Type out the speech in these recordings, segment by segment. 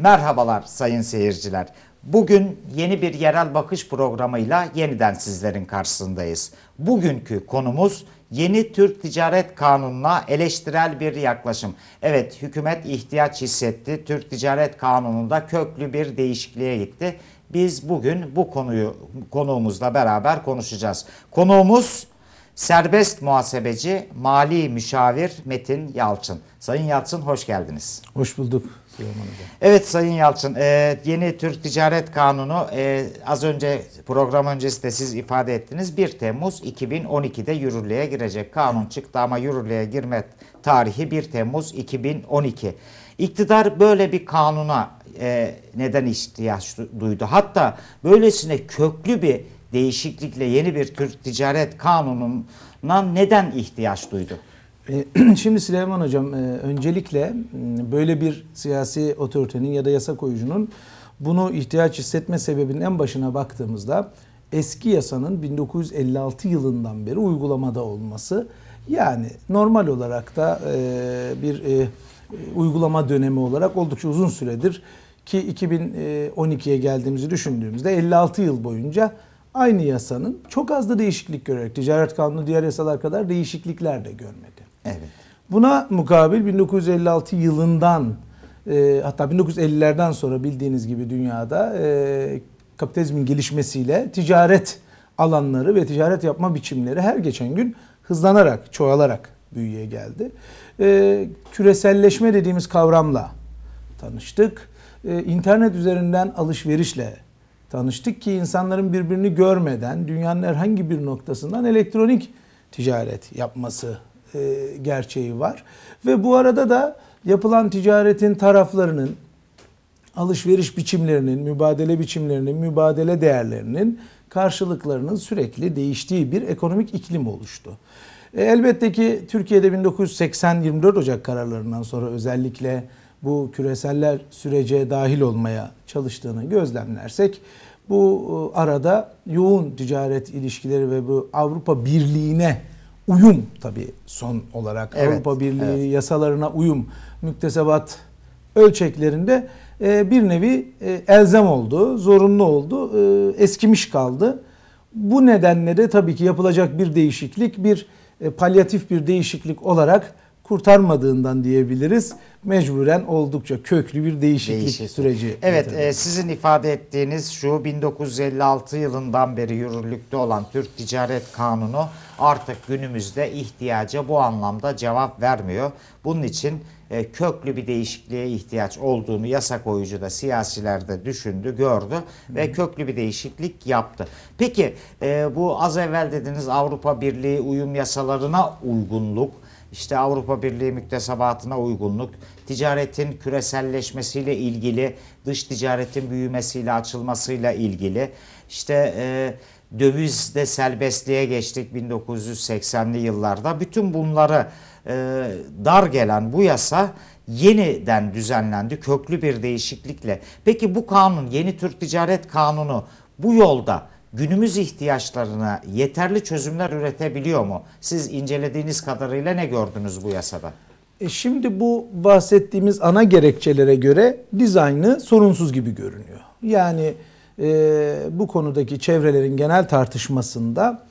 Merhabalar sayın seyirciler. Bugün yeni bir yerel bakış programıyla yeniden sizlerin karşısındayız. Bugünkü konumuz yeni Türk Ticaret Kanunu'na eleştirel bir yaklaşım. Evet hükümet ihtiyaç hissetti. Türk Ticaret Kanunu'nda köklü bir değişikliğe gitti. Biz bugün bu konuyu konuğumuzla beraber konuşacağız. Konuğumuz serbest muhasebeci, mali müşavir Metin Yalçın. Sayın Yalçın hoş geldiniz. Hoş bulduk. Evet Sayın Yalçın, e, yeni Türk Ticaret Kanunu e, az önce program öncesi de siz ifade ettiniz. 1 Temmuz 2012'de yürürlüğe girecek. Kanun çıktı ama yürürlüğe girme tarihi 1 Temmuz 2012. İktidar böyle bir kanuna e, neden ihtiyaç duydu? Hatta böylesine köklü bir değişiklikle yeni bir Türk Ticaret Kanunu'na neden ihtiyaç duydu? E, şimdi Süleyman Hocam e, öncelikle böyle bir siyasi otoritenin ya da yasa koyucunun bunu ihtiyaç hissetme sebebinin en başına baktığımızda eski yasanın 1956 yılından beri uygulamada olması yani normal olarak da e, bir uygulama dönemi olarak oldukça uzun süredir ki 2012'ye geldiğimizi düşündüğümüzde 56 yıl boyunca aynı yasanın çok az da değişiklik görerek ticaret kanunu diğer yasalar kadar değişiklikler de görmedi. Evet. Buna mukabil 1956 yılından e, hatta 1950'lerden sonra bildiğiniz gibi dünyada e, kapitalizmin gelişmesiyle ticaret alanları ve ticaret yapma biçimleri her geçen gün hızlanarak, çoğalarak büyüye geldi. E, küreselleşme dediğimiz kavramla tanıştık. E, internet üzerinden alışverişle tanıştık ki insanların birbirini görmeden dünyanın herhangi bir noktasından elektronik ticaret yapması e, gerçeği var. Ve bu arada da yapılan ticaretin taraflarının, alışveriş biçimlerinin, mübadele biçimlerinin, mübadele değerlerinin karşılıklarının sürekli değiştiği bir ekonomik iklim oluştu. E, elbette ki Türkiye'de 1980-24 Ocak kararlarından sonra özellikle bu küreseller sürece dahil olmaya çalıştığını gözlemlersek bu e, arada yoğun ticaret ilişkileri ve bu Avrupa Birliği'ne uyum tabii son olarak evet, Avrupa Birliği evet. yasalarına uyum müktesebat ölçeklerinde e, bir nevi e, elzem oldu, zorunlu oldu, e, eskimiş kaldı. Bu nedenle de tabii ki yapılacak bir değişiklik, bir e, palyatif bir değişiklik olarak kurtarmadığından diyebiliriz. Mecburen oldukça köklü bir değişiklik Değişiklik. süreci. Evet e, sizin ifade ettiğiniz şu 1956 yılından beri yürürlükte olan Türk Ticaret Kanunu artık günümüzde ihtiyaca bu anlamda cevap vermiyor. Bunun için e, köklü bir değişikliğe ihtiyaç olduğunu yasa koyucu da siyasiler de düşündü, gördü ve hmm. köklü bir değişiklik yaptı. Peki e, bu az evvel dediğiniz Avrupa Birliği uyum yasalarına uygunluk işte Avrupa Birliği müktesebatına uygunluk, ticaretin küreselleşmesiyle ilgili, dış ticaretin büyümesiyle, açılmasıyla ilgili, işte e, dövizde serbestliğe geçtik 1980'li yıllarda. Bütün bunları e, dar gelen bu yasa yeniden düzenlendi köklü bir değişiklikle. Peki bu kanun, yeni Türk Ticaret Kanunu bu yolda günümüz ihtiyaçlarına yeterli çözümler üretebiliyor mu? Siz incelediğiniz kadarıyla ne gördünüz bu yasada? E şimdi bu bahsettiğimiz ana gerekçelere göre dizaynı sorunsuz gibi görünüyor. Yani e, bu konudaki çevrelerin genel tartışmasında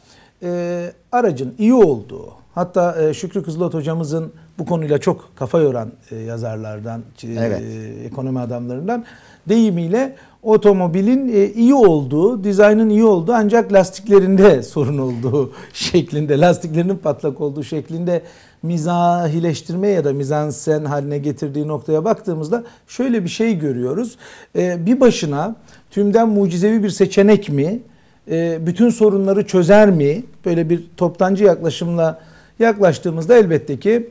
e, aracın iyi olduğu, hatta e, Şükrü Kızılot hocamızın bu konuyla çok kafa yoran e, yazarlardan, e, evet. e, ekonomi adamlarından deyimiyle otomobilin e, iyi olduğu, dizaynın iyi olduğu ancak lastiklerinde sorun olduğu şeklinde, lastiklerinin patlak olduğu şeklinde mizahileştirmeye ya da mizansen haline getirdiği noktaya baktığımızda şöyle bir şey görüyoruz. E, bir başına tümden mucizevi bir seçenek mi, e, bütün sorunları çözer mi? Böyle bir toptancı yaklaşımla yaklaştığımızda elbette ki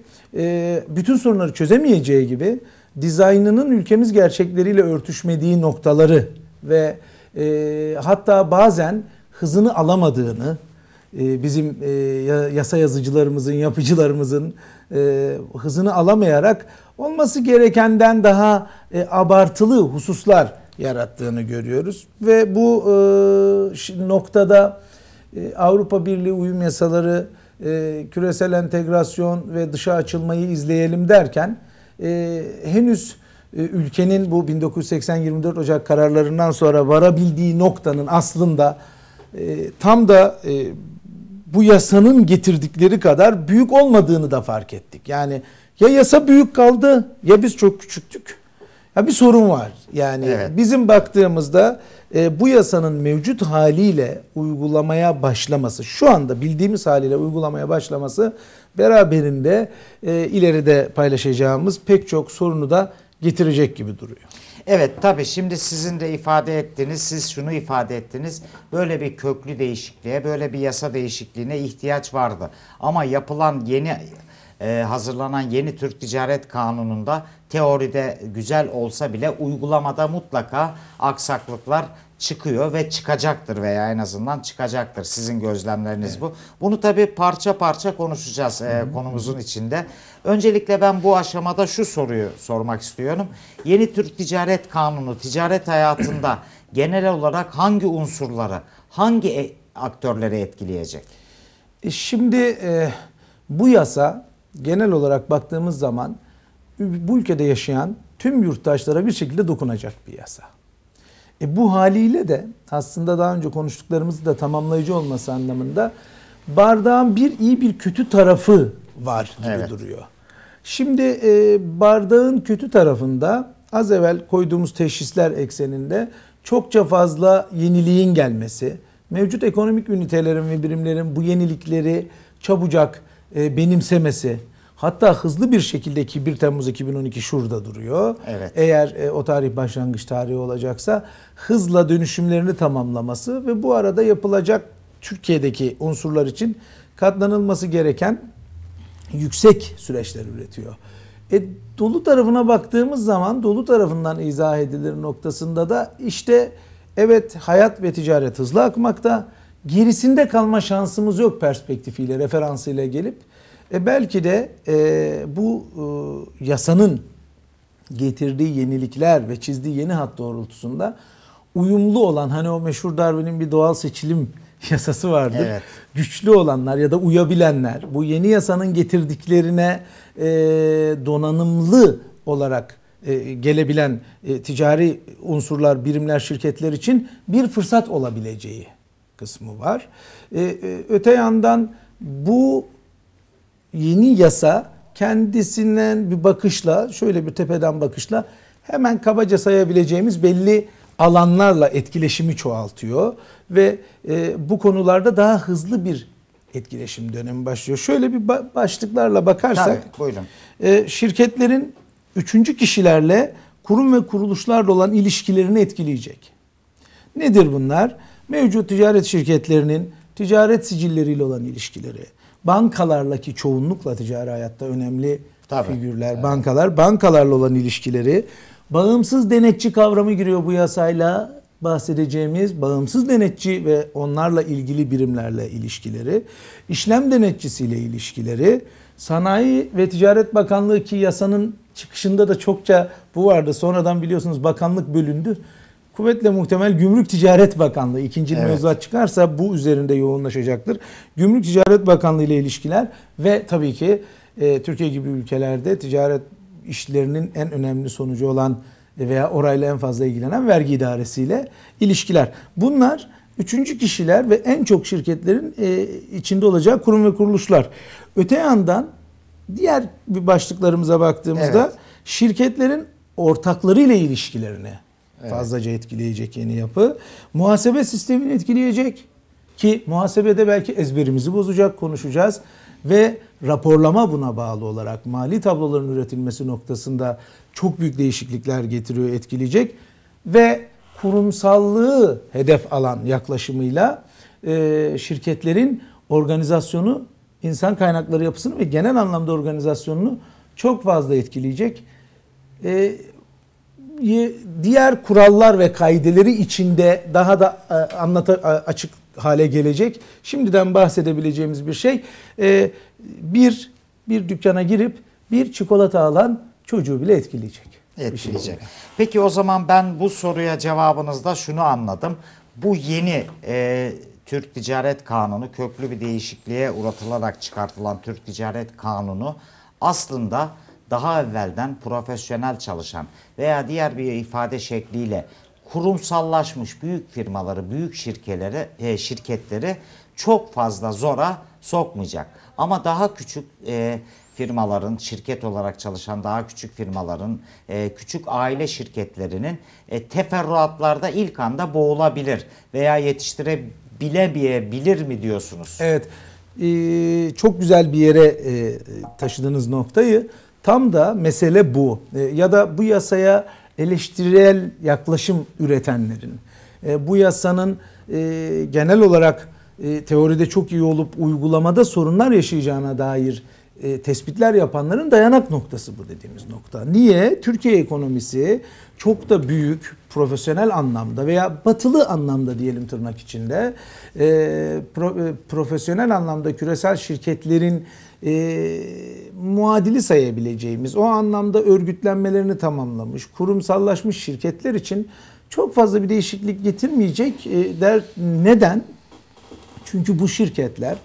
bütün sorunları çözemeyeceği gibi dizaynının ülkemiz gerçekleriyle örtüşmediği noktaları ve e, hatta bazen hızını alamadığını e, bizim e, yasa yazıcılarımızın, yapıcılarımızın e, hızını alamayarak olması gerekenden daha e, abartılı hususlar yarattığını görüyoruz. Ve bu e, noktada e, Avrupa Birliği uyum yasaları, e, küresel entegrasyon ve dışa açılmayı izleyelim derken e, henüz e, ülkenin bu 1980-24 Ocak kararlarından sonra varabildiği noktanın aslında e, tam da e, bu yasanın getirdikleri kadar büyük olmadığını da fark ettik. Yani ya yasa büyük kaldı ya biz çok küçüktük. Ya bir sorun var. Yani evet. bizim baktığımızda e, bu yasanın mevcut haliyle uygulamaya başlaması, şu anda bildiğimiz haliyle uygulamaya başlaması beraberinde e, ileride paylaşacağımız pek çok sorunu da getirecek gibi duruyor. Evet tabi şimdi sizin de ifade ettiniz, siz şunu ifade ettiniz. Böyle bir köklü değişikliğe, böyle bir yasa değişikliğine ihtiyaç vardı. Ama yapılan yeni ee, hazırlanan yeni Türk Ticaret Kanunu'nda teoride güzel olsa bile uygulamada mutlaka aksaklıklar çıkıyor ve çıkacaktır veya en azından çıkacaktır. Sizin gözlemleriniz evet. bu. Bunu tabii parça parça konuşacağız e, konumuzun içinde. Öncelikle ben bu aşamada şu soruyu sormak istiyorum. Yeni Türk Ticaret Kanunu ticaret hayatında genel olarak hangi unsurları, hangi e, aktörleri etkileyecek? E, şimdi e, bu yasa genel olarak baktığımız zaman bu ülkede yaşayan tüm yurttaşlara bir şekilde dokunacak bir yasa. E bu haliyle de aslında daha önce konuştuklarımızı da tamamlayıcı olması anlamında bardağın bir iyi bir kötü tarafı var gibi evet. duruyor. Şimdi e, bardağın kötü tarafında az evvel koyduğumuz teşhisler ekseninde çokça fazla yeniliğin gelmesi, mevcut ekonomik ünitelerin ve birimlerin bu yenilikleri çabucak e, benimsemesi, Hatta hızlı bir şekilde ki 1 Temmuz 2012 şurada duruyor. Evet. Eğer e, o tarih başlangıç tarihi olacaksa hızla dönüşümlerini tamamlaması ve bu arada yapılacak Türkiye'deki unsurlar için katlanılması gereken yüksek süreçler üretiyor. E, dolu tarafına baktığımız zaman dolu tarafından izah edilir noktasında da işte evet hayat ve ticaret hızlı akmakta gerisinde kalma şansımız yok perspektifiyle, referansıyla gelip e belki de e, bu e, yasanın getirdiği yenilikler ve çizdiği yeni hat doğrultusunda uyumlu olan hani o meşhur Darwin'in bir doğal seçilim yasası vardır. Evet. Güçlü olanlar ya da uyabilenler bu yeni yasanın getirdiklerine e, donanımlı olarak e, gelebilen e, ticari unsurlar, birimler, şirketler için bir fırsat olabileceği kısmı var. E, e, öte yandan bu yeni yasa kendisinden bir bakışla şöyle bir tepeden bakışla hemen kabaca sayabileceğimiz belli alanlarla etkileşimi çoğaltıyor ve e, bu konularda daha hızlı bir etkileşim dönemi başlıyor. Şöyle bir ba başlıklarla bakarsak Tabii, buyurun. E, şirketlerin üçüncü kişilerle kurum ve kuruluşlarla olan ilişkilerini etkileyecek. Nedir bunlar? mevcut ticaret şirketlerinin ticaret sicilleriyle olan ilişkileri, bankalarlaki çoğunlukla ticari hayatta önemli Tabii. figürler, evet. bankalar, bankalarla olan ilişkileri, bağımsız denetçi kavramı giriyor bu yasayla bahsedeceğimiz bağımsız denetçi ve onlarla ilgili birimlerle ilişkileri, işlem denetçisiyle ilişkileri, Sanayi ve Ticaret Bakanlığı ki yasanın çıkışında da çokça bu vardı. Sonradan biliyorsunuz bakanlık bölündü. Kuvvetle muhtemel Gümrük Ticaret Bakanlığı ikinci evet. mevzuat çıkarsa bu üzerinde yoğunlaşacaktır. Gümrük Ticaret Bakanlığı ile ilişkiler ve tabii ki e, Türkiye gibi ülkelerde ticaret işlerinin en önemli sonucu olan veya orayla en fazla ilgilenen vergi idaresiyle ilişkiler. Bunlar üçüncü kişiler ve en çok şirketlerin e, içinde olacağı kurum ve kuruluşlar. Öte yandan diğer bir başlıklarımıza baktığımızda evet. şirketlerin ortakları ile ilişkilerini Evet. Fazlaca etkileyecek yeni yapı. Muhasebe sistemini etkileyecek ki muhasebede belki ezberimizi bozacak konuşacağız ve raporlama buna bağlı olarak mali tabloların üretilmesi noktasında çok büyük değişiklikler getiriyor, etkileyecek ve kurumsallığı hedef alan yaklaşımıyla e, şirketlerin organizasyonu, insan kaynakları yapısını ve genel anlamda organizasyonunu çok fazla etkileyecek. E, diğer kurallar ve kaideleri içinde daha da e, anlata, e, açık hale gelecek. Şimdiden bahsedebileceğimiz bir şey. E, bir, bir dükkana girip bir çikolata alan çocuğu bile etkileyecek. Şey etkileyecek. Şey Peki o zaman ben bu soruya cevabınızda şunu anladım. Bu yeni e, Türk Ticaret Kanunu köklü bir değişikliğe uğratılarak çıkartılan Türk Ticaret Kanunu aslında daha evvelden profesyonel çalışan veya diğer bir ifade şekliyle kurumsallaşmış büyük firmaları, büyük şirketlere, şirketleri çok fazla zora sokmayacak. Ama daha küçük e, firmaların, şirket olarak çalışan daha küçük firmaların, e, küçük aile şirketlerinin e, teferruatlarda ilk anda boğulabilir veya yetiştirebilemeyebilir mi diyorsunuz? Evet, ee, çok güzel bir yere e, taşıdığınız noktayı Tam da mesele bu. E, ya da bu yasaya eleştirel yaklaşım üretenlerin, e, bu yasanın e, genel olarak teoride çok iyi olup uygulamada sorunlar yaşayacağına dair tespitler yapanların dayanak noktası bu dediğimiz nokta. Niye? Türkiye ekonomisi çok da büyük profesyonel anlamda veya batılı anlamda diyelim tırnak içinde profesyonel anlamda küresel şirketlerin e, muadili sayabileceğimiz, o anlamda örgütlenmelerini tamamlamış, kurumsallaşmış şirketler için çok fazla bir değişiklik getirmeyecek e, der. Neden? Çünkü bu şirketler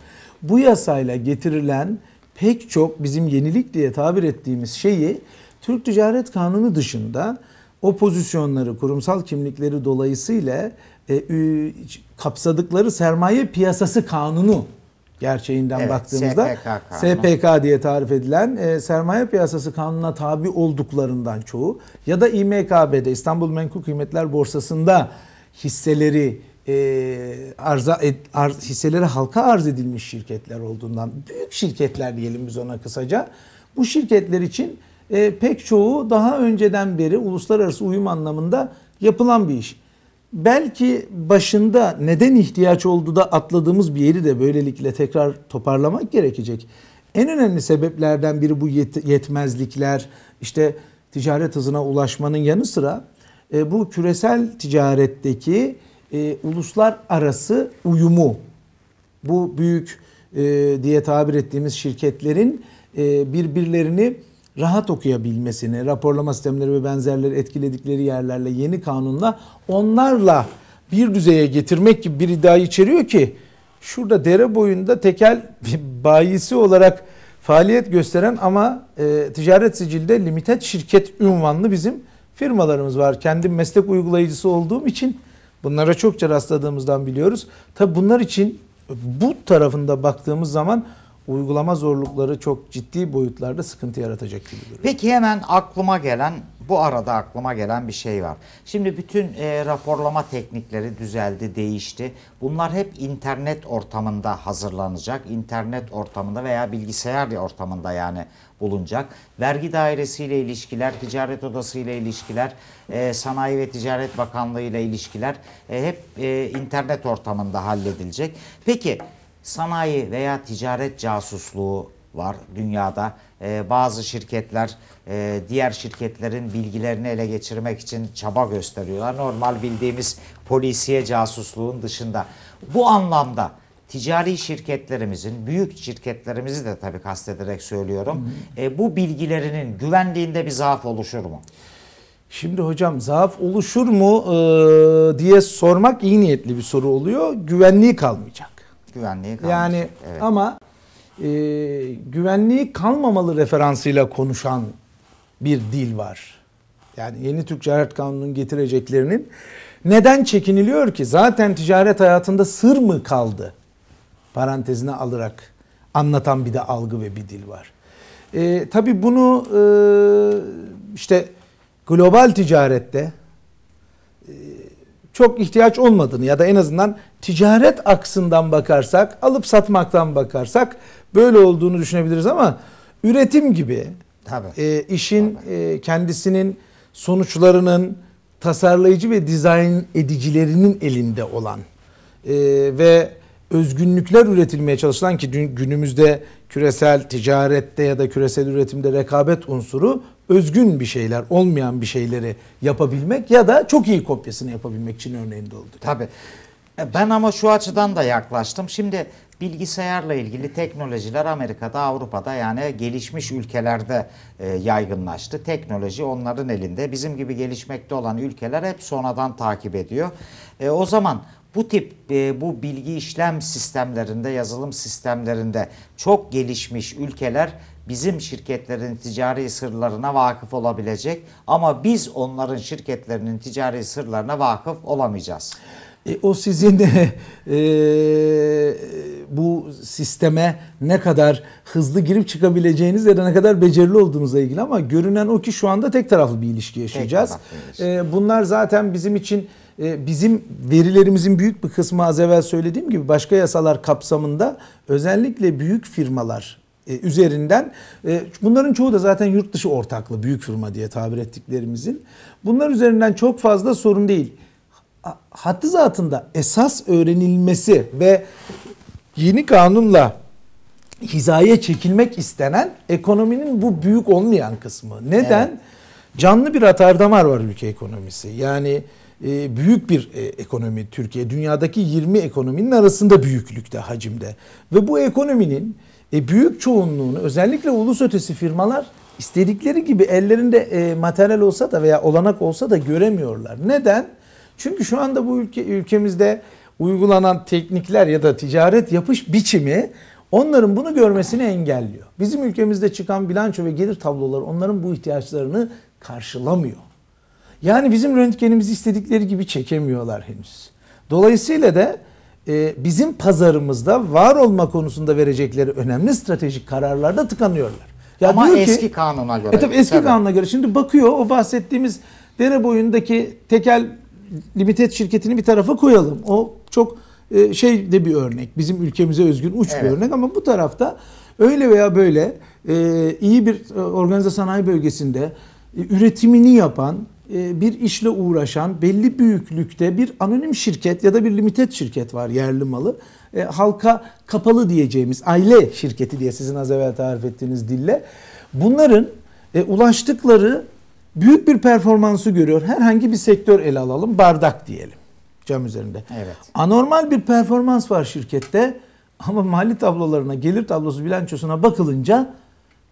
bu yasayla getirilen pek çok bizim yenilik diye tabir ettiğimiz şeyi Türk Ticaret Kanunu dışında o pozisyonları, kurumsal kimlikleri dolayısıyla e, kapsadıkları sermaye piyasası kanunu gerçeğinden evet, baktığımızda SPK, SPK diye tarif edilen e, sermaye piyasası kanununa tabi olduklarından çoğu ya da İMKB'de İstanbul Menkul Kıymetler Borsası'nda hisseleri e, arza et, ar, hisseleri halka arz edilmiş şirketler olduğundan büyük şirketler diyelim biz ona kısaca bu şirketler için e, pek çoğu daha önceden beri uluslararası uyum anlamında yapılan bir iş belki başında neden ihtiyaç oldu da atladığımız bir yeri de böylelikle tekrar toparlamak gerekecek. En önemli sebeplerden biri bu yet yetmezlikler, işte ticaret hızına ulaşmanın yanı sıra e, bu küresel ticaretteki e, uluslar arası uyumu, bu büyük e, diye tabir ettiğimiz şirketlerin e, birbirlerini rahat okuyabilmesini, raporlama sistemleri ve benzerleri etkiledikleri yerlerle yeni kanunla onlarla bir düzeye getirmek gibi bir iddia içeriyor ki şurada dere boyunda tekel bayisi olarak faaliyet gösteren ama e, ticaret sicilde limited şirket ünvanlı bizim firmalarımız var. Kendi meslek uygulayıcısı olduğum için bunlara çokça rastladığımızdan biliyoruz. Tabi bunlar için bu tarafında baktığımız zaman uygulama zorlukları çok ciddi boyutlarda sıkıntı yaratacak gibi duruyor. Peki hemen aklıma gelen bu arada aklıma gelen bir şey var. Şimdi bütün e, raporlama teknikleri düzeldi, değişti. Bunlar hep internet ortamında hazırlanacak. İnternet ortamında veya bilgisayar ortamında yani bulunacak. Vergi dairesiyle ilişkiler, ticaret odasıyla ilişkiler, e, Sanayi ve Ticaret Bakanlığı ile ilişkiler e, hep e, internet ortamında halledilecek. Peki sanayi veya ticaret casusluğu var dünyada. E, bazı şirketler e, diğer şirketlerin bilgilerini ele geçirmek için çaba gösteriyorlar. Normal bildiğimiz polisiye casusluğun dışında. Bu anlamda ticari şirketlerimizin, büyük şirketlerimizi de tabii kastederek söylüyorum. E, bu bilgilerinin güvenliğinde bir zaaf oluşur mu? Şimdi hocam zaaf oluşur mu e, diye sormak iyi niyetli bir soru oluyor. Güvenliği kalmayacak. Güvenliği kalmış. Yani evet. ama e, güvenliği kalmamalı referansıyla konuşan bir dil var. Yani yeni Türk Ticaret Kanunu'nun getireceklerinin neden çekiniliyor ki? Zaten ticaret hayatında sır mı kaldı? Parantezine alarak anlatan bir de algı ve bir dil var. E, tabii bunu e, işte global ticarette e, çok ihtiyaç olmadığını ya da en azından ticaret aksından bakarsak, alıp satmaktan bakarsak böyle olduğunu düşünebiliriz ama üretim gibi Tabii. E, işin Tabii. E, kendisinin sonuçlarının tasarlayıcı ve dizayn edicilerinin elinde olan e, ve özgünlükler üretilmeye çalışılan ki dün, günümüzde küresel ticarette ya da küresel üretimde rekabet unsuru özgün bir şeyler, olmayan bir şeyleri yapabilmek ya da çok iyi kopyasını yapabilmek için örneğinde oldu. Tabii. E, ben ama şu açıdan da yaklaştım. Şimdi bilgisayarla ilgili teknolojiler Amerika'da, Avrupa'da yani gelişmiş ülkelerde e, yaygınlaştı. Teknoloji onların elinde. Bizim gibi gelişmekte olan ülkeler hep sonradan takip ediyor. E, o zaman bu tip bu bilgi işlem sistemlerinde, yazılım sistemlerinde çok gelişmiş ülkeler bizim şirketlerin ticari sırlarına vakıf olabilecek ama biz onların şirketlerinin ticari sırlarına vakıf olamayacağız. E, o sizin e, e, bu sisteme ne kadar hızlı girip çıkabileceğiniz ya da ne kadar becerili olduğunuzla ilgili ama görünen o ki şu anda tek taraflı bir ilişki yaşayacağız. E, bunlar zaten bizim için e, bizim verilerimizin büyük bir kısmı az evvel söylediğim gibi başka yasalar kapsamında özellikle büyük firmalar e, üzerinden e, bunların çoğu da zaten yurt dışı ortaklı büyük firma diye tabir ettiklerimizin. Bunlar üzerinden çok fazla sorun değil. Hattı zatında esas öğrenilmesi ve yeni kanunla hizaya çekilmek istenen ekonominin bu büyük olmayan kısmı. Neden? Evet. Canlı bir atardamar var ülke ekonomisi. Yani e, büyük bir e, ekonomi Türkiye. Dünyadaki 20 ekonominin arasında büyüklükte, hacimde. Ve bu ekonominin e büyük çoğunluğunu özellikle ulus ötesi firmalar istedikleri gibi ellerinde e, materyal olsa da veya olanak olsa da göremiyorlar. Neden? Çünkü şu anda bu ülke ülkemizde uygulanan teknikler ya da ticaret yapış biçimi onların bunu görmesini engelliyor. Bizim ülkemizde çıkan bilanço ve gelir tabloları onların bu ihtiyaçlarını karşılamıyor. Yani bizim röntgenimizi istedikleri gibi çekemiyorlar henüz. Dolayısıyla da ee, bizim pazarımızda var olma konusunda verecekleri önemli stratejik kararlarda tıkanıyorlar. Ya Ama diyor eski ki, kanuna göre. E tabii eski tabii. kanuna göre. Şimdi bakıyor o bahsettiğimiz dere boyundaki tekel limited şirketini bir tarafa koyalım. O çok e, şey de bir örnek. Bizim ülkemize özgün uç evet. bir örnek ama bu tarafta öyle veya böyle e, iyi bir e, organize sanayi bölgesinde üretimini yapan e, bir işle uğraşan belli büyüklükte bir anonim şirket ya da bir limited şirket var yerli malı. E, halka kapalı diyeceğimiz aile şirketi diye sizin az evvel tarif ettiğiniz dille. Bunların e, ulaştıkları büyük bir performansı görüyor. Herhangi bir sektör ele alalım bardak diyelim cam üzerinde. Evet. Anormal bir performans var şirkette ama mali tablolarına gelir tablosu bilançosuna bakılınca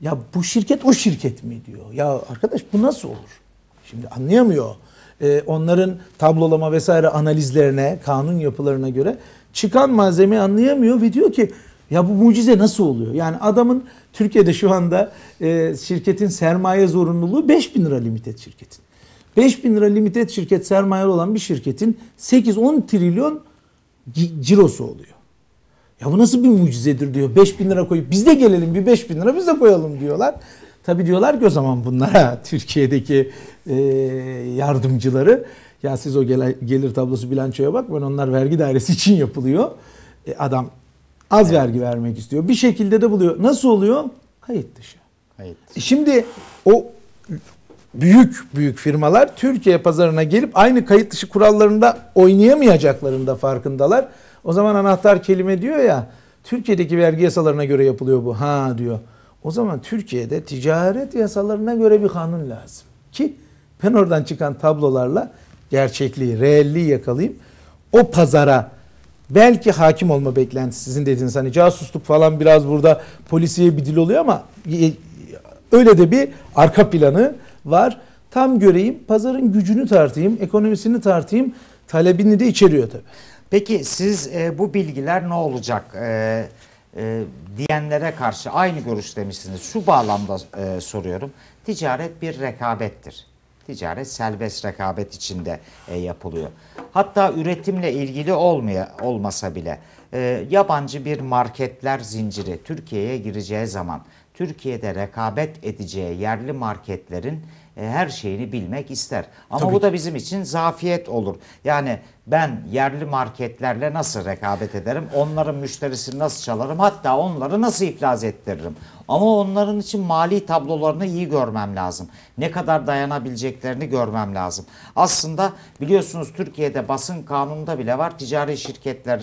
ya bu şirket o şirket mi diyor. Ya arkadaş bu nasıl olur? Şimdi anlayamıyor. Ee, onların tablolama vesaire analizlerine, kanun yapılarına göre çıkan malzemeyi anlayamıyor ve diyor ki ya bu mucize nasıl oluyor? Yani adamın Türkiye'de şu anda e, şirketin sermaye zorunluluğu 5 bin lira limited şirketin. 5 bin lira limited şirket sermaye olan bir şirketin 8-10 trilyon cirosu oluyor. Ya bu nasıl bir mucizedir diyor. 5 bin lira koyup biz de gelelim bir 5 bin lira biz de koyalım diyorlar. Tabi diyorlar ki o zaman bunlara Türkiye'deki e, yardımcıları ya siz o gel gelir tablosu bilançoya bak ben onlar vergi dairesi için yapılıyor. E, adam az evet. vergi vermek istiyor. Bir şekilde de buluyor. Nasıl oluyor? Kayıt dışı. Kayıt. E şimdi o büyük büyük firmalar Türkiye pazarına gelip aynı kayıt dışı kurallarında oynayamayacaklarında farkındalar. O zaman anahtar kelime diyor ya Türkiye'deki vergi yasalarına göre yapılıyor bu. Ha diyor. O zaman Türkiye'de ticaret yasalarına göre bir kanun lazım. Ki ben oradan çıkan tablolarla gerçekliği, reelliği yakalayayım. O pazara belki hakim olma beklentisi sizin dediğiniz hani casusluk falan biraz burada polisiye bir dil oluyor ama öyle de bir arka planı var. Tam göreyim, pazarın gücünü tartayım, ekonomisini tartayım, talebini de içeriyor tabii. Peki siz e, bu bilgiler ne olacak? E, e, diyenlere karşı aynı görüş demişsiniz. Şu bağlamda e, soruyorum. Ticaret bir rekabettir. Ticaret serbest rekabet içinde e, yapılıyor. Hatta üretimle ilgili olmaya olmasa bile e, yabancı bir marketler zinciri Türkiye'ye gireceği zaman Türkiye'de rekabet edeceği yerli marketlerin e, her şeyini bilmek ister. Ama Tabii bu da bizim için zafiyet olur. Yani ben yerli marketlerle nasıl rekabet ederim? Onların müşterisini nasıl çalarım? Hatta onları nasıl iflas ettiririm? Ama onların için mali tablolarını iyi görmem lazım. Ne kadar dayanabileceklerini görmem lazım. Aslında biliyorsunuz Türkiye'de basın kanununda bile var. Ticari şirketler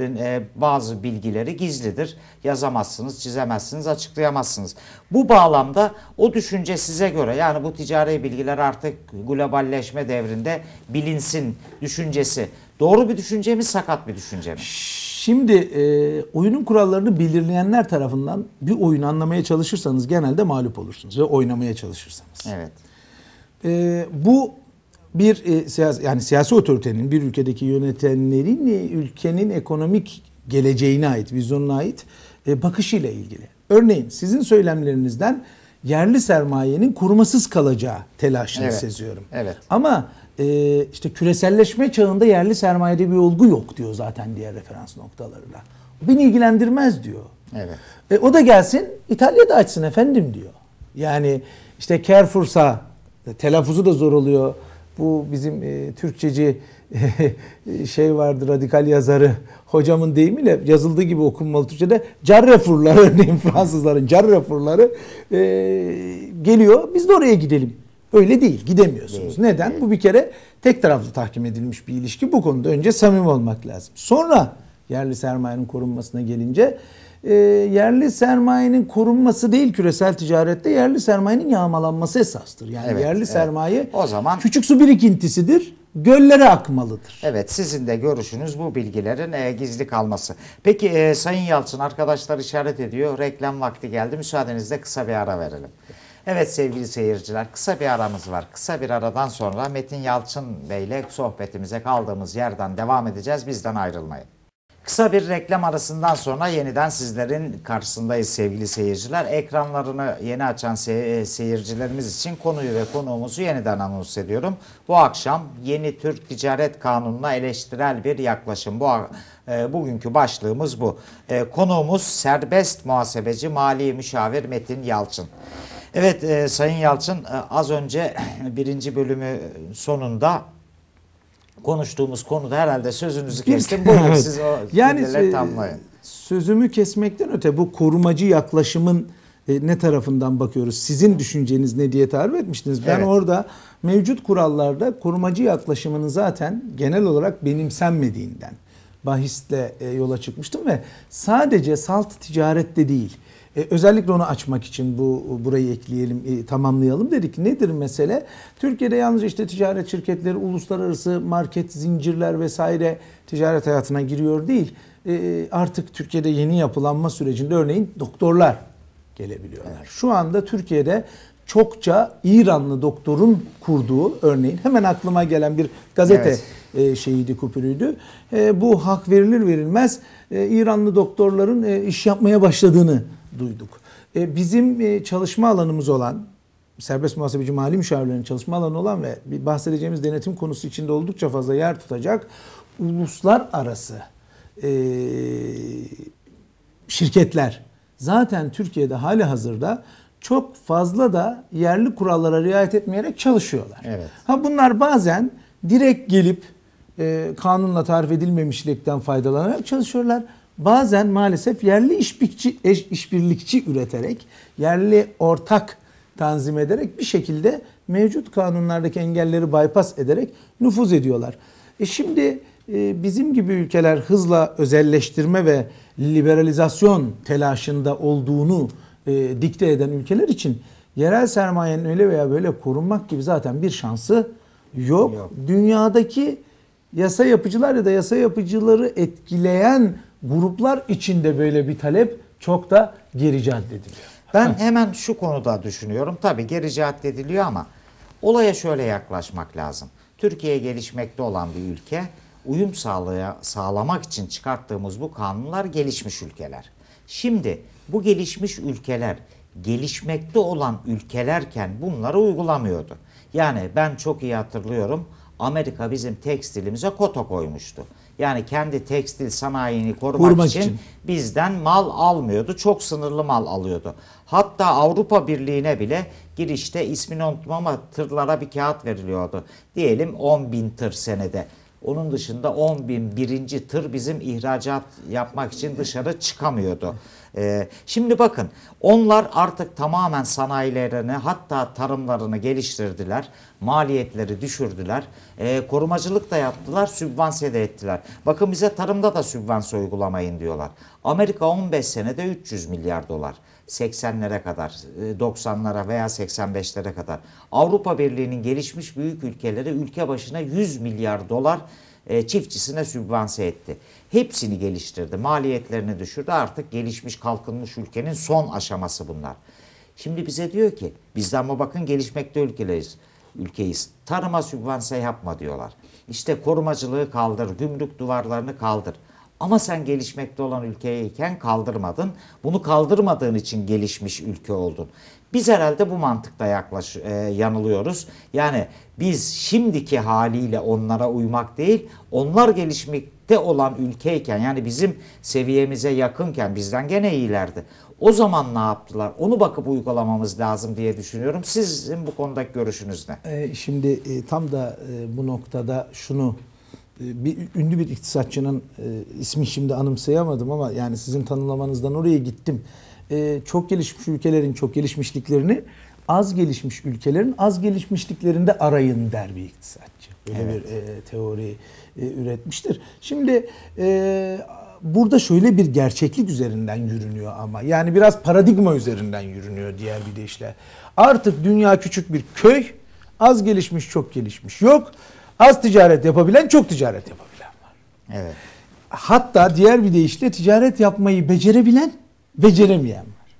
e, bazı bilgileri gizlidir. Yazamazsınız, çizemezsiniz, açıklayamazsınız. Bu bağlamda o düşünce size göre yani bu ticari bilgiler artık globalleşme devrinde bilinsin düşüncesi. Doğru bir düşünce mi, sakat bir düşünce mi? Şimdi e, oyunun kurallarını belirleyenler tarafından bir oyun anlamaya çalışırsanız genelde mağlup olursunuz ve oynamaya çalışırsanız. Evet. E, bu bir e, siyasi, yani siyasi otoritenin bir ülkedeki yönetenlerin e, ülkenin ekonomik geleceğine ait, vizyonuna ait e, bakışıyla ilgili. Örneğin sizin söylemlerinizden yerli sermayenin korumasız kalacağı telaşını evet. seziyorum. Evet. Ama e, işte küreselleşme çağında yerli sermayede bir olgu yok diyor zaten diğer referans noktalarıyla. Beni ilgilendirmez diyor. Evet. E, o da gelsin İtalya'da açsın efendim diyor. Yani işte Carrefour'sa e, telaffuzu da zor oluyor bu bizim e, Türkçeci e, şey vardı radikal yazarı hocamın deyimiyle yazıldığı gibi okunmalı Türkçe'de carrefurları örneğin Fransızların Carrefourları e, geliyor. Biz de oraya gidelim. Öyle değil. Gidemiyorsunuz. Değil. Neden? Bu bir kere tek taraflı tahkim edilmiş bir ilişki. Bu konuda önce samim olmak lazım. Sonra yerli sermayenin korunmasına gelince e, yerli sermayenin korunması değil küresel ticarette yerli sermayenin yağmalanması esastır. Yani evet, yerli evet. sermaye o zaman küçük su birikintisidir. Göllere akmalıdır. Evet sizin de görüşünüz bu bilgilerin e, gizli kalması. Peki e, Sayın Yalçın arkadaşlar işaret ediyor. Reklam vakti geldi. Müsaadenizle kısa bir ara verelim. Evet sevgili seyirciler kısa bir aramız var. Kısa bir aradan sonra Metin Yalçın Bey ile sohbetimize kaldığımız yerden devam edeceğiz. Bizden ayrılmayın. Kısa bir reklam arasından sonra yeniden sizlerin karşısındayız sevgili seyirciler. Ekranlarını yeni açan se e, seyircilerimiz için konuyu ve konuğumuzu yeniden anons ediyorum. Bu akşam yeni Türk Ticaret Kanunu'na eleştirel bir yaklaşım. Bu e, bugünkü başlığımız bu. E, konuğumuz serbest muhasebeci mali müşavir Metin Yalçın. Evet e, Sayın Yalçın e, az önce birinci bölümü sonunda konuştuğumuz konuda herhalde sözünüzü kestim. Buyurun siz o yani tamlayın. Sözümü kesmekten öte bu korumacı yaklaşımın e, ne tarafından bakıyoruz? Sizin düşünceniz ne diye tarif etmiştiniz. Ben evet. orada mevcut kurallarda korumacı yaklaşımının zaten genel olarak benimsenmediğinden bahisle e, yola çıkmıştım ve sadece salt ticarette değil. E, özellikle onu açmak için bu burayı ekleyelim, e, tamamlayalım dedik. Nedir mesele? Türkiye'de yalnızca işte ticaret şirketleri, uluslararası market zincirler vesaire ticaret hayatına giriyor değil. E, artık Türkiye'de yeni yapılanma sürecinde örneğin doktorlar gelebiliyorlar. Şu anda Türkiye'de çokça İranlı doktorun kurduğu örneğin hemen aklıma gelen bir gazete evet. e, şeyiydi kupürüydü. E, bu hak verilir verilmez e, İranlı doktorların e, iş yapmaya başladığını duyduk. E, bizim e, çalışma alanımız olan serbest muhasebeci mali müşavirlerin çalışma alanı olan ve bahsedeceğimiz denetim konusu içinde oldukça fazla yer tutacak uluslararası e, şirketler zaten Türkiye'de hali hazırda çok fazla da yerli kurallara riayet etmeyerek çalışıyorlar. Evet. Ha bunlar bazen direkt gelip e, kanunla tarif edilmemişlikten faydalanarak çalışıyorlar bazen maalesef yerli işbirlikçi, işbirlikçi üreterek, yerli ortak tanzim ederek bir şekilde mevcut kanunlardaki engelleri bypass ederek nüfuz ediyorlar. E şimdi e, bizim gibi ülkeler hızla özelleştirme ve liberalizasyon telaşında olduğunu e, dikte eden ülkeler için yerel sermayenin öyle veya böyle korunmak gibi zaten bir şansı yok. yok. Dünyadaki yasa yapıcılar ya da yasa yapıcıları etkileyen gruplar içinde böyle bir talep çok da geri caddediliyor. Ben hemen şu konuda düşünüyorum. Tabii geri caddediliyor ama olaya şöyle yaklaşmak lazım. Türkiye gelişmekte olan bir ülke. Uyum sağlaya, sağlamak için çıkarttığımız bu kanunlar gelişmiş ülkeler. Şimdi bu gelişmiş ülkeler gelişmekte olan ülkelerken bunları uygulamıyordu. Yani ben çok iyi hatırlıyorum Amerika bizim tekstilimize kota koymuştu. Yani kendi tekstil sanayini korumak, korumak için, için bizden mal almıyordu. Çok sınırlı mal alıyordu. Hatta Avrupa Birliği'ne bile girişte ismini unutmam ama tırlara bir kağıt veriliyordu. Diyelim 10 bin tır senede. Onun dışında 10 bin birinci tır bizim ihracat yapmak için dışarı çıkamıyordu. Ee, şimdi bakın onlar artık tamamen sanayilerini hatta tarımlarını geliştirdiler. Maliyetleri düşürdüler. Ee, korumacılık da yaptılar. Sübvanse de ettiler. Bakın bize tarımda da sübvanse uygulamayın diyorlar. Amerika 15 senede 300 milyar dolar. 80'lere kadar, 90'lara e, veya 85'lere kadar Avrupa Birliği'nin gelişmiş büyük ülkeleri ülke başına 100 milyar dolar e, çiftçisine sübvanse etti. Hepsini geliştirdi, maliyetlerini düşürdü. Artık gelişmiş, kalkınmış ülkenin son aşaması bunlar. Şimdi bize diyor ki, biz de ama bakın gelişmekte ülkeleriz. Ülkeyiz. Tarıma sübvanse yapma diyorlar. İşte korumacılığı kaldır, gümrük duvarlarını kaldır. Ama sen gelişmekte olan ülkeyken kaldırmadın. Bunu kaldırmadığın için gelişmiş ülke oldun. Biz herhalde bu mantıkla yaklaş, e, yanılıyoruz. Yani biz şimdiki haliyle onlara uymak değil, onlar gelişmekte olan ülkeyken yani bizim seviyemize yakınken bizden gene iyilerdi. O zaman ne yaptılar? Onu bakıp uygulamamız lazım diye düşünüyorum. Sizin bu konudaki görüşünüz ne? Ee, şimdi e, tam da e, bu noktada şunu ee, bir ünlü bir iktisatçının e, ismi şimdi anımsayamadım ama yani sizin tanımlamanızdan oraya gittim. E, çok gelişmiş ülkelerin çok gelişmişliklerini az gelişmiş ülkelerin az gelişmişliklerinde arayın der bir iktisatçı. Böyle evet. bir e, teori e, üretmiştir. Şimdi e, burada şöyle bir gerçeklik üzerinden yürünüyor ama yani biraz paradigma üzerinden yürünüyor diğer bir deyişle. Artık dünya küçük bir köy, az gelişmiş çok gelişmiş yok. Az ticaret yapabilen çok ticaret yapabilen var. Evet. Hatta diğer bir deyişle ticaret yapmayı becerebilen beceremeyen var.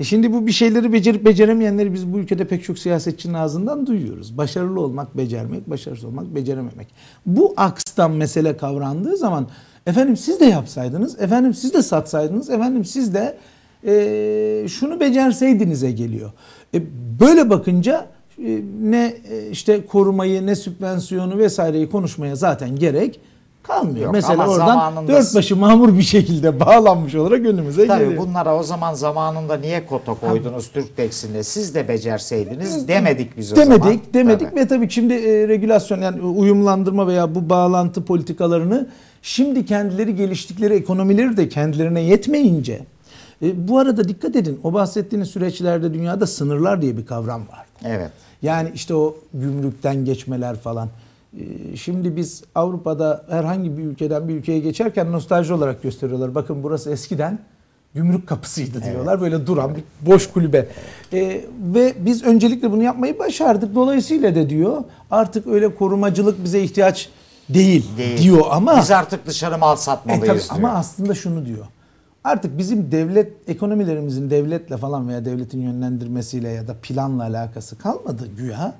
E şimdi bu bir şeyleri becerip beceremeyenleri biz bu ülkede pek çok siyasetçinin ağzından duyuyoruz. Başarılı olmak, becermek, başarısız olmak, becerememek. Bu akstan mesele kavrandığı zaman efendim siz de yapsaydınız, efendim siz de satsaydınız, efendim siz de e, şunu becerseydinize geliyor. E, böyle bakınca ne e, işte korumayı ne sübvansiyonu vesaireyi konuşmaya zaten gerek kalmıyor. Yok, Mesela oradan zamanında... dört başı mamur bir şekilde bağlanmış olarak önümüze Tabii geliyor. bunlara o zaman zamanında niye koto koydunuz Türk Tekstil'de siz de becerseydiniz demedik biz o demedik, zaman. Demedik demedik ve tabii şimdi e, regülasyon yani uyumlandırma veya bu bağlantı politikalarını şimdi kendileri geliştikleri ekonomileri de kendilerine yetmeyince e, bu arada dikkat edin o bahsettiğiniz süreçlerde dünyada sınırlar diye bir kavram var. Evet. Yani işte o gümrükten geçmeler falan. Ee, şimdi biz Avrupa'da herhangi bir ülkeden bir ülkeye geçerken nostalji olarak gösteriyorlar. Bakın burası eskiden gümrük kapısıydı diyorlar. Evet. Böyle duran bir boş kulübe. Ee, ve biz öncelikle bunu yapmayı başardık. Dolayısıyla da diyor artık öyle korumacılık bize ihtiyaç değil, değil. diyor ama. Biz artık dışarı mal satmalıyız e, tabii, diyor. Ama aslında şunu diyor. Artık bizim devlet ekonomilerimizin devletle falan veya devletin yönlendirmesiyle ya da planla alakası kalmadı güya.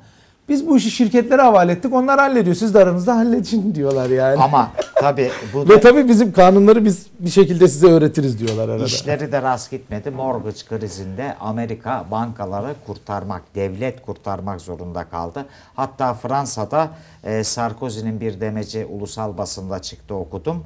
Biz bu işi şirketlere havale ettik. Onlar hallediyor. Siz de aranızda halledin diyorlar yani. Ama tabii bu Ve tabii bizim kanunları biz bir şekilde size öğretiriz diyorlar arada. İşleri de rast gitmedi. Mortgage krizinde Amerika bankaları kurtarmak, devlet kurtarmak zorunda kaldı. Hatta Fransa'da e, Sarkozy'nin bir demeci ulusal basında çıktı okudum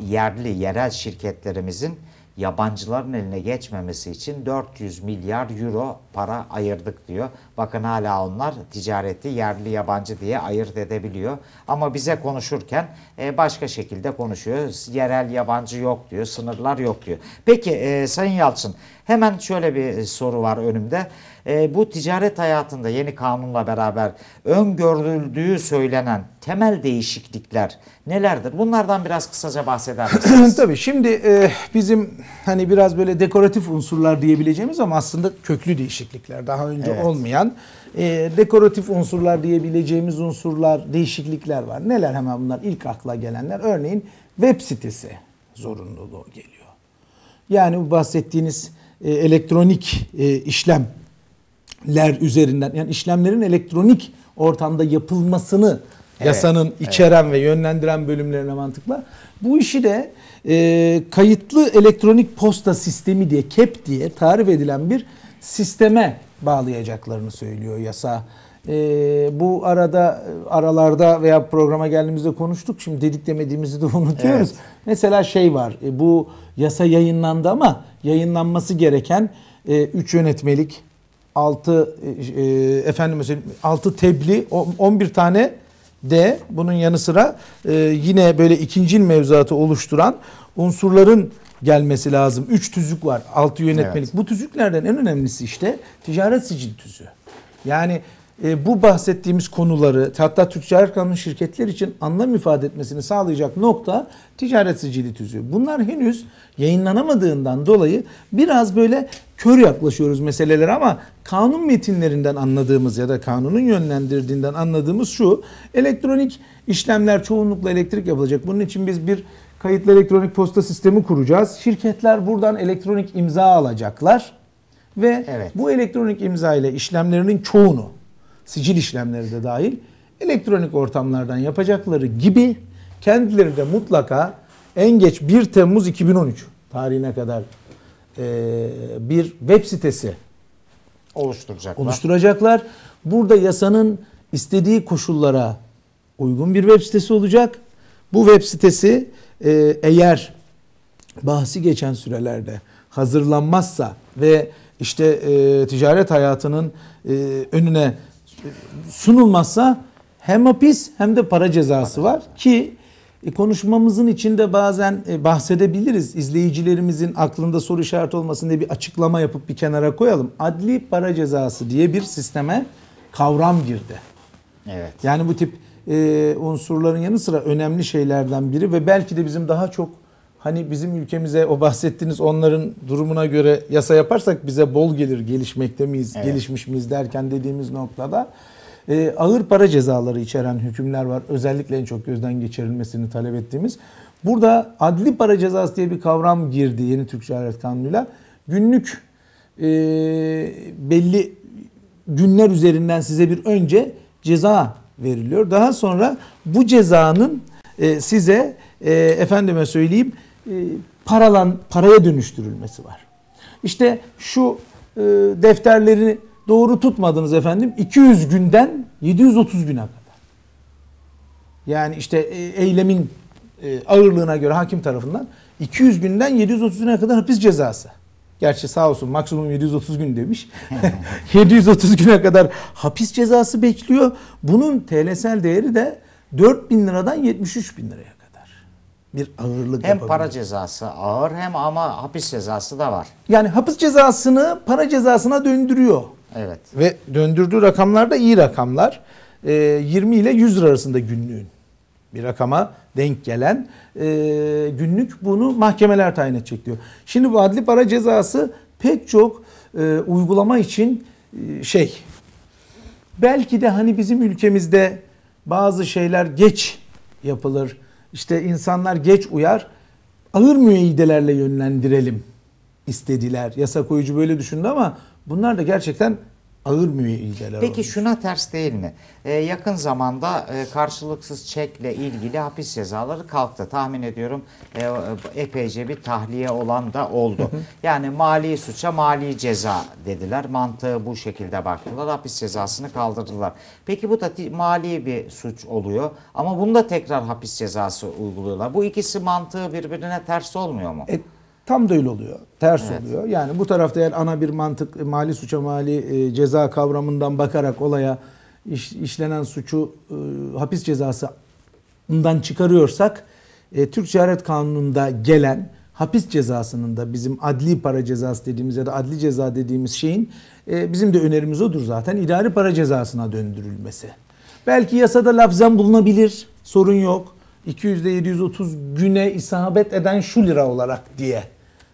yerli, yerel şirketlerimizin yabancıların eline geçmemesi için 400 milyar euro para ayırdık diyor. Bakın hala onlar ticareti yerli yabancı diye ayırt edebiliyor. Ama bize konuşurken e, başka şekilde konuşuyor. Yerel yabancı yok diyor, sınırlar yok diyor. Peki e, Sayın Yalçın hemen şöyle bir soru var önümde. E, bu ticaret hayatında yeni kanunla beraber öngörüldüğü söylenen temel değişiklikler nelerdir? Bunlardan biraz kısaca bahseder misiniz? Tabii şimdi e, bizim hani biraz böyle dekoratif unsurlar diyebileceğimiz ama aslında köklü değişiklikler daha önce evet. olmayan e, dekoratif unsurlar diyebileceğimiz unsurlar değişiklikler var. Neler hemen bunlar ilk akla gelenler örneğin web sitesi zorunluluğu geliyor. Yani bu bahsettiğiniz e, elektronik e, işlem ler üzerinden yani işlemlerin elektronik ortamda yapılmasını evet, yasanın içeren evet. ve yönlendiren bölümlerine mantıkla bu işi de e, kayıtlı elektronik posta sistemi diye KEP diye tarif edilen bir sisteme bağlayacaklarını söylüyor yasa. E, bu arada aralarda veya programa geldiğimizde konuştuk. Şimdi dedik demediğimizi de unutuyoruz. Evet. Mesela şey var. E, bu yasa yayınlandı ama yayınlanması gereken 3 e, yönetmelik 6 e, e, efendim mesela 6 tebli 11 tane de bunun yanı sıra e, yine böyle ikincil mevzuatı oluşturan unsurların gelmesi lazım. 3 tüzük var. 6 yönetmelik. Evet. Bu tüzüklerden en önemlisi işte ticaret sicil tüzüğü. Yani e, bu bahsettiğimiz konuları hatta Türkçe Ticaret şirketler için anlam ifade etmesini sağlayacak nokta ticaret sicili tüzüğü. Bunlar henüz yayınlanamadığından dolayı biraz böyle kör yaklaşıyoruz meselelere ama kanun metinlerinden anladığımız ya da kanunun yönlendirdiğinden anladığımız şu. Elektronik işlemler çoğunlukla elektrik yapılacak. Bunun için biz bir kayıtlı elektronik posta sistemi kuracağız. Şirketler buradan elektronik imza alacaklar ve evet. bu elektronik imza ile işlemlerinin çoğunu sicil işlemleri de dahil elektronik ortamlardan yapacakları gibi kendileri de mutlaka en geç 1 Temmuz 2013 tarihine kadar e, bir web sitesi oluşturacaklar. oluşturacaklar. Burada yasanın istediği koşullara uygun bir web sitesi olacak. Bu web sitesi e, eğer bahsi geçen sürelerde hazırlanmazsa ve işte e, ticaret hayatının e, önüne sunulmazsa hem hapis hem de para cezası var ki e, konuşmamızın içinde bazen e, bahsedebiliriz. İzleyicilerimizin aklında soru işareti olmasın diye bir açıklama yapıp bir kenara koyalım. Adli para cezası diye bir sisteme kavram girdi. Evet. Yani bu tip e, unsurların yanı sıra önemli şeylerden biri ve belki de bizim daha çok hani bizim ülkemize o bahsettiğiniz onların durumuna göre yasa yaparsak bize bol gelir gelişmekte miyiz, evet. gelişmiş miyiz derken dediğimiz noktada e, ağır para cezaları içeren hükümler var. Özellikle en çok gözden geçirilmesini talep ettiğimiz. Burada adli para cezası diye bir kavram girdi yeni Türk Ticaret Kanunu'yla. Günlük e, belli günler üzerinden size bir önce ceza veriliyor. Daha sonra bu cezanın e, size e, efendime söyleyeyim e, paralan paraya dönüştürülmesi var. İşte şu e, defterleri doğru tutmadınız efendim 200 günden 730 güne kadar. Yani işte e, eylemin e, ağırlığına göre hakim tarafından 200 günden 730 güne kadar hapis cezası. Gerçi sağ olsun maksimum 730 gün demiş. 730 güne kadar hapis cezası bekliyor. Bunun TLSL değeri de 4 bin liradan 73 bin liraya bir ağırlık Hem yapabilir. para cezası ağır hem ama hapis cezası da var. Yani hapis cezasını para cezasına döndürüyor. Evet. Ve döndürdüğü rakamlar da iyi rakamlar. E, ee, 20 ile 100 lira arasında günlüğün bir rakama denk gelen e, günlük bunu mahkemeler tayin edecek diyor. Şimdi bu adli para cezası pek çok e, uygulama için e, şey belki de hani bizim ülkemizde bazı şeyler geç yapılır işte insanlar geç uyar, ağır müeyyidelerle yönlendirelim istediler. Yasa koyucu böyle düşündü ama bunlar da gerçekten ağır müeyyideler Peki şuna ters değil mi? Ee, yakın zamanda e, karşılıksız çekle ilgili hapis cezaları kalktı. Tahmin ediyorum e, e epeyce bir tahliye olan da oldu. Yani mali suça mali ceza dediler. Mantığı bu şekilde baktılar. Hapis cezasını kaldırdılar. Peki bu da mali bir suç oluyor. Ama bunu da tekrar hapis cezası uyguluyorlar. Bu ikisi mantığı birbirine ters olmuyor mu? E, tam da öyle oluyor. Ters evet. oluyor. Yani bu tarafta eğer ana bir mantık e, mali suça mali e, ceza kavramından bakarak olaya iş, işlenen suçu e, hapis cezasından çıkarıyorsak e, Türk Ticaret Kanunu'nda gelen hapis cezasının da bizim adli para cezası dediğimiz ya da adli ceza dediğimiz şeyin e, bizim de önerimiz odur zaten idari para cezasına döndürülmesi. Belki yasada lafzen bulunabilir sorun yok. 200 ile 730 güne isabet eden şu lira olarak diye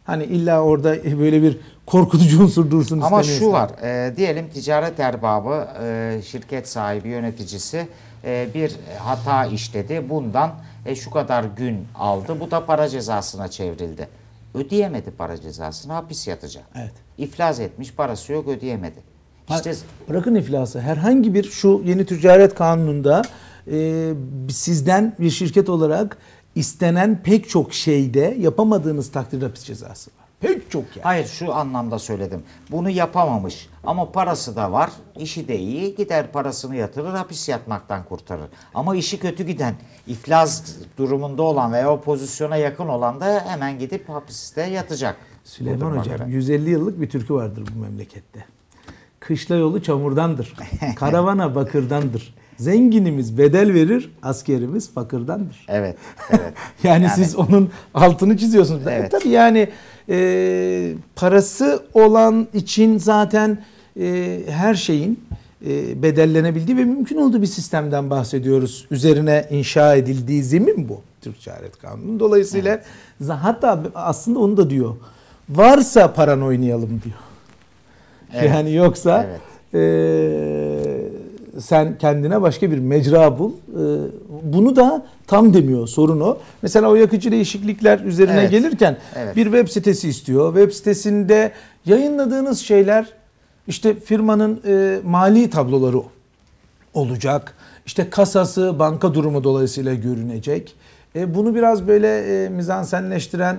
Hani illa orada böyle bir korkutucu unsur dursun Ama şu var. E, diyelim ticaret erbabı, e, şirket sahibi, yöneticisi e, bir hata işledi. Bundan e, şu kadar gün aldı. Bu da para cezasına çevrildi. Ödeyemedi para cezasını hapis yatacak. Evet. İflas etmiş parası yok ödeyemedi. İşte... Bırakın iflası herhangi bir şu yeni ticaret kanununda e, sizden bir şirket olarak istenen pek çok şeyde yapamadığınız takdirde hapis cezası var. Pek çok yani. Hayır şu anlamda söyledim. Bunu yapamamış ama parası da var, işi de iyi. Gider parasını yatırır, hapis yatmaktan kurtarır. Ama işi kötü giden, iflas durumunda olan veya o pozisyona yakın olan da hemen gidip hapiste yatacak. Süleyman Hocam göre. 150 yıllık bir türkü vardır bu memlekette. Kışla yolu çamurdandır, karavana bakırdandır. Zenginimiz bedel verir, askerimiz fakirdendir. Evet. evet. yani, yani siz onun altını çiziyorsunuz. E, evet. Tabii yani e, parası olan için zaten e, her şeyin e, bedellenebildiği ve mümkün olduğu bir sistemden bahsediyoruz. Üzerine inşa edildiği zemin bu Türk Ticaret Kanunu. Dolayısıyla evet. hatta aslında onu da diyor. Varsa paran oynayalım diyor. Evet. Yani yoksa evet. e, sen kendine başka bir mecra bul. Ee, bunu da tam demiyor sorun o. Mesela o yakıcı değişiklikler üzerine evet. gelirken evet. bir web sitesi istiyor. Web sitesinde yayınladığınız şeyler işte firmanın e, mali tabloları olacak. İşte kasası, banka durumu dolayısıyla görünecek. E, bunu biraz böyle e, mizansenleştiren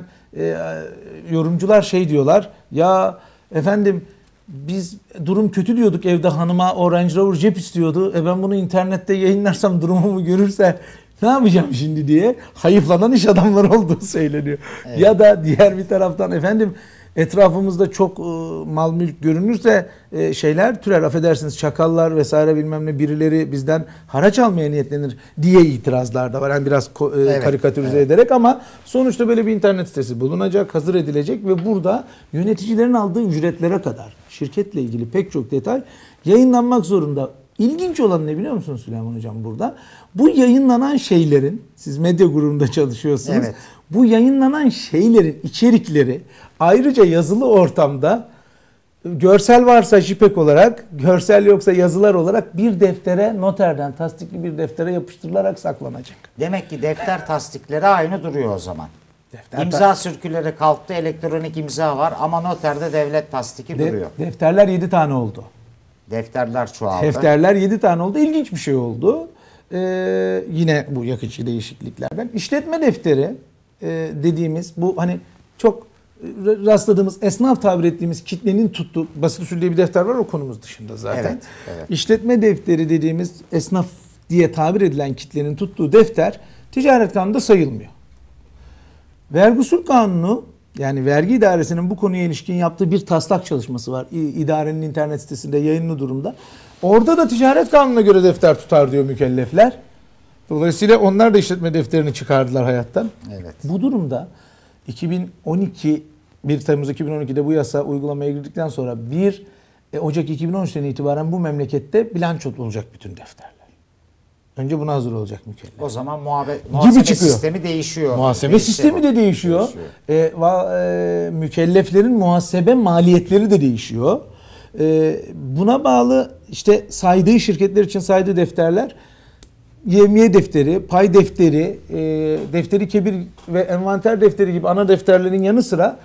yorumcular şey diyorlar. Ya efendim biz durum kötü diyorduk evde hanıma o Range Rover cep istiyordu. E ben bunu internette yayınlarsam durumumu görürse ne yapacağım şimdi diye hayıflanan iş adamları olduğu söyleniyor. Evet. Ya da diğer bir taraftan efendim etrafımızda çok e, mal mülk görünürse e, şeyler türer affedersiniz çakallar vesaire bilmem ne birileri bizden haraç almaya niyetlenir diye itirazlar da var. Yani biraz e, evet, karikatürize evet. ederek ama sonuçta böyle bir internet sitesi bulunacak, hazır edilecek ve burada yöneticilerin aldığı ücretlere kadar şirketle ilgili pek çok detay yayınlanmak zorunda. İlginç olan ne biliyor musunuz Süleyman Hocam burada? Bu yayınlanan şeylerin, siz medya grubunda çalışıyorsunuz. Evet. Bu yayınlanan şeylerin içerikleri Ayrıca yazılı ortamda görsel varsa JPEG olarak, görsel yoksa yazılar olarak bir deftere noterden tasdikli bir deftere yapıştırılarak saklanacak. Demek ki defter tasdikleri aynı duruyor o zaman. Defter imza sirküleri kalktı, elektronik imza var ama noterde devlet tasdiki De- duruyor. Defterler 7 tane oldu. Defterler çoğaldı. Defterler 7 tane oldu. İlginç bir şey oldu. Ee, yine bu yakıcı değişikliklerden. İşletme defteri e, dediğimiz bu hani çok rastladığımız esnaf tabir ettiğimiz kitlenin tuttu. Basit usul diye bir defter var o konumuz dışında zaten. Evet, evet. İşletme defteri dediğimiz esnaf diye tabir edilen kitlenin tuttuğu defter ticaret kanunda sayılmıyor. Vergi usul kanunu yani vergi idaresinin bu konuya ilişkin yaptığı bir taslak çalışması var. İdarenin internet sitesinde yayınlı durumda. Orada da ticaret kanununa göre defter tutar diyor mükellefler. Dolayısıyla onlar da işletme defterini çıkardılar hayattan. Evet. Bu durumda 2012 1 Temmuz 2012'de bu yasa uygulamaya girdikten sonra 1 e, Ocak 2013'ten itibaren bu memlekette bilanço olacak bütün defterler. Önce buna hazır olacak mükellef. O zaman muhabbet muhasebe çıkıyor. sistemi değişiyor. Muhasebe değişiyor. sistemi de değişiyor. değişiyor. E, e, mükelleflerin muhasebe maliyetleri de değişiyor. E, buna bağlı işte saydığı şirketler için saydığı defterler yemiye defteri, pay defteri, e, defteri kebir ve envanter defteri gibi ana defterlerin yanı sıra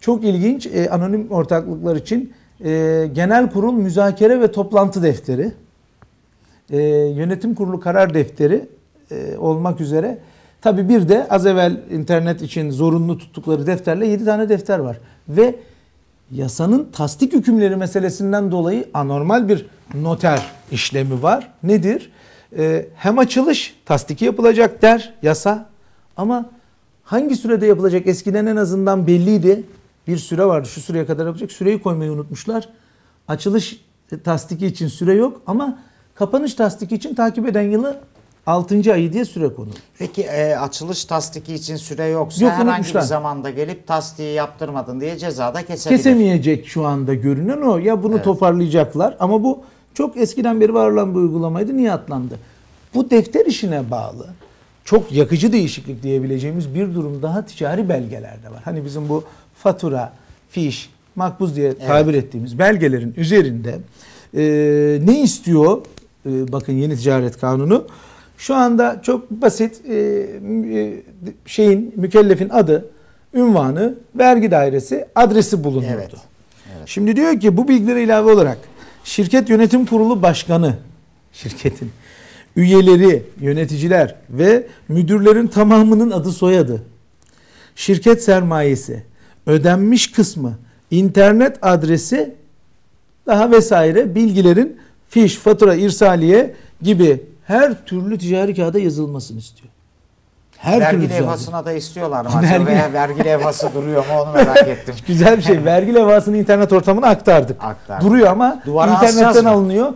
çok ilginç e, anonim ortaklıklar için e, genel kurul müzakere ve toplantı defteri, e, yönetim kurulu karar defteri e, olmak üzere. Tabi bir de az evvel internet için zorunlu tuttukları defterle 7 tane defter var. Ve yasanın tasdik hükümleri meselesinden dolayı anormal bir noter işlemi var. Nedir? Ee, hem açılış tasdiki yapılacak der yasa ama hangi sürede yapılacak eskiden en azından belliydi bir süre vardı. Şu süreye kadar yapacak. Süreyi koymayı unutmuşlar. Açılış tasdiki için süre yok ama kapanış tasdiki için takip eden yılı 6. ayı diye süre konu. Peki e, açılış tasdiki için süre yoksa Yok, herhangi bir zamanda gelip tasdiği yaptırmadın diye cezada kesebilir. Kesemeyecek şu anda görünen o. Ya bunu Evet. toparlayacaklar ama bu çok eskiden beri var olan bir uygulamaydı. Niye atlandı? Bu defter işine bağlı çok yakıcı değişiklik diyebileceğimiz bir durum daha ticari belgelerde var. Hani bizim bu fatura, fiş, makbuz diye evet. tabir ettiğimiz belgelerin üzerinde e, ne istiyor? E, bakın yeni ticaret kanunu. Şu anda çok basit e, e, şeyin mükellefin adı, ünvanı, vergi dairesi, adresi bulunuyordu. Evet. Evet. Şimdi diyor ki bu bilgilere ilave olarak şirket yönetim kurulu başkanı şirketin üyeleri, yöneticiler ve müdürlerin tamamının adı soyadı. Şirket sermayesi, ödenmiş kısmı, internet adresi daha vesaire bilgilerin fiş, fatura, irsaliye gibi her türlü ticari kağıda yazılmasını istiyor. Her vergi levhasına da istiyorlar mı? Vergi... Veya vergi levhası duruyor mu onu merak ettim. Güzel bir şey. Vergi levhasını internet ortamına aktardık. aktardık. Duruyor ama Duvara internetten alınıyor.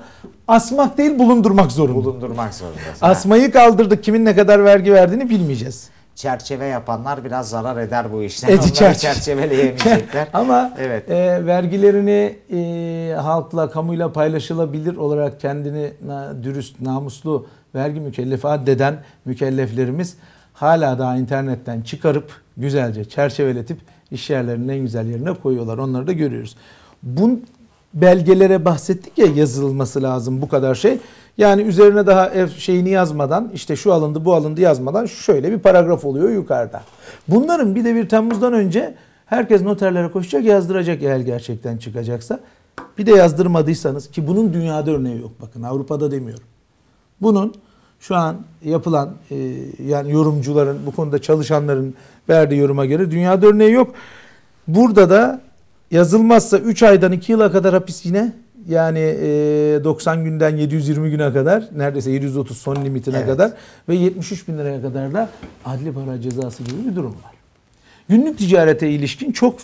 Asmak değil bulundurmak zorunda. Bulundurmak zorunda. Asmayı kaldırdık kimin ne kadar vergi verdiğini bilmeyeceğiz çerçeve yapanlar biraz zarar eder bu işten. Edi çerçeve. çerçeveleyemeyecekler. Ama evet. e, vergilerini e, halkla, kamuyla paylaşılabilir olarak kendini na, dürüst, namuslu vergi mükellefi addeden mükelleflerimiz hala daha internetten çıkarıp güzelce çerçeveletip iş yerlerinin en güzel yerine koyuyorlar. Onları da görüyoruz. Bu belgelere bahsettik ya yazılması lazım bu kadar şey. Yani üzerine daha şeyini yazmadan işte şu alındı bu alındı yazmadan şöyle bir paragraf oluyor yukarıda. Bunların bir de bir Temmuz'dan önce herkes noterlere koşacak yazdıracak eğer gerçekten çıkacaksa. Bir de yazdırmadıysanız ki bunun dünyada örneği yok bakın Avrupa'da demiyorum. Bunun şu an yapılan e, yani yorumcuların bu konuda çalışanların verdiği yoruma göre dünyada örneği yok. Burada da yazılmazsa 3 aydan 2 yıla kadar hapis yine yani 90 e, günden 720 güne kadar neredeyse 730 son limitine evet. kadar ve 73 bin liraya kadar da adli para cezası gibi bir durum var. Günlük ticarete ilişkin çok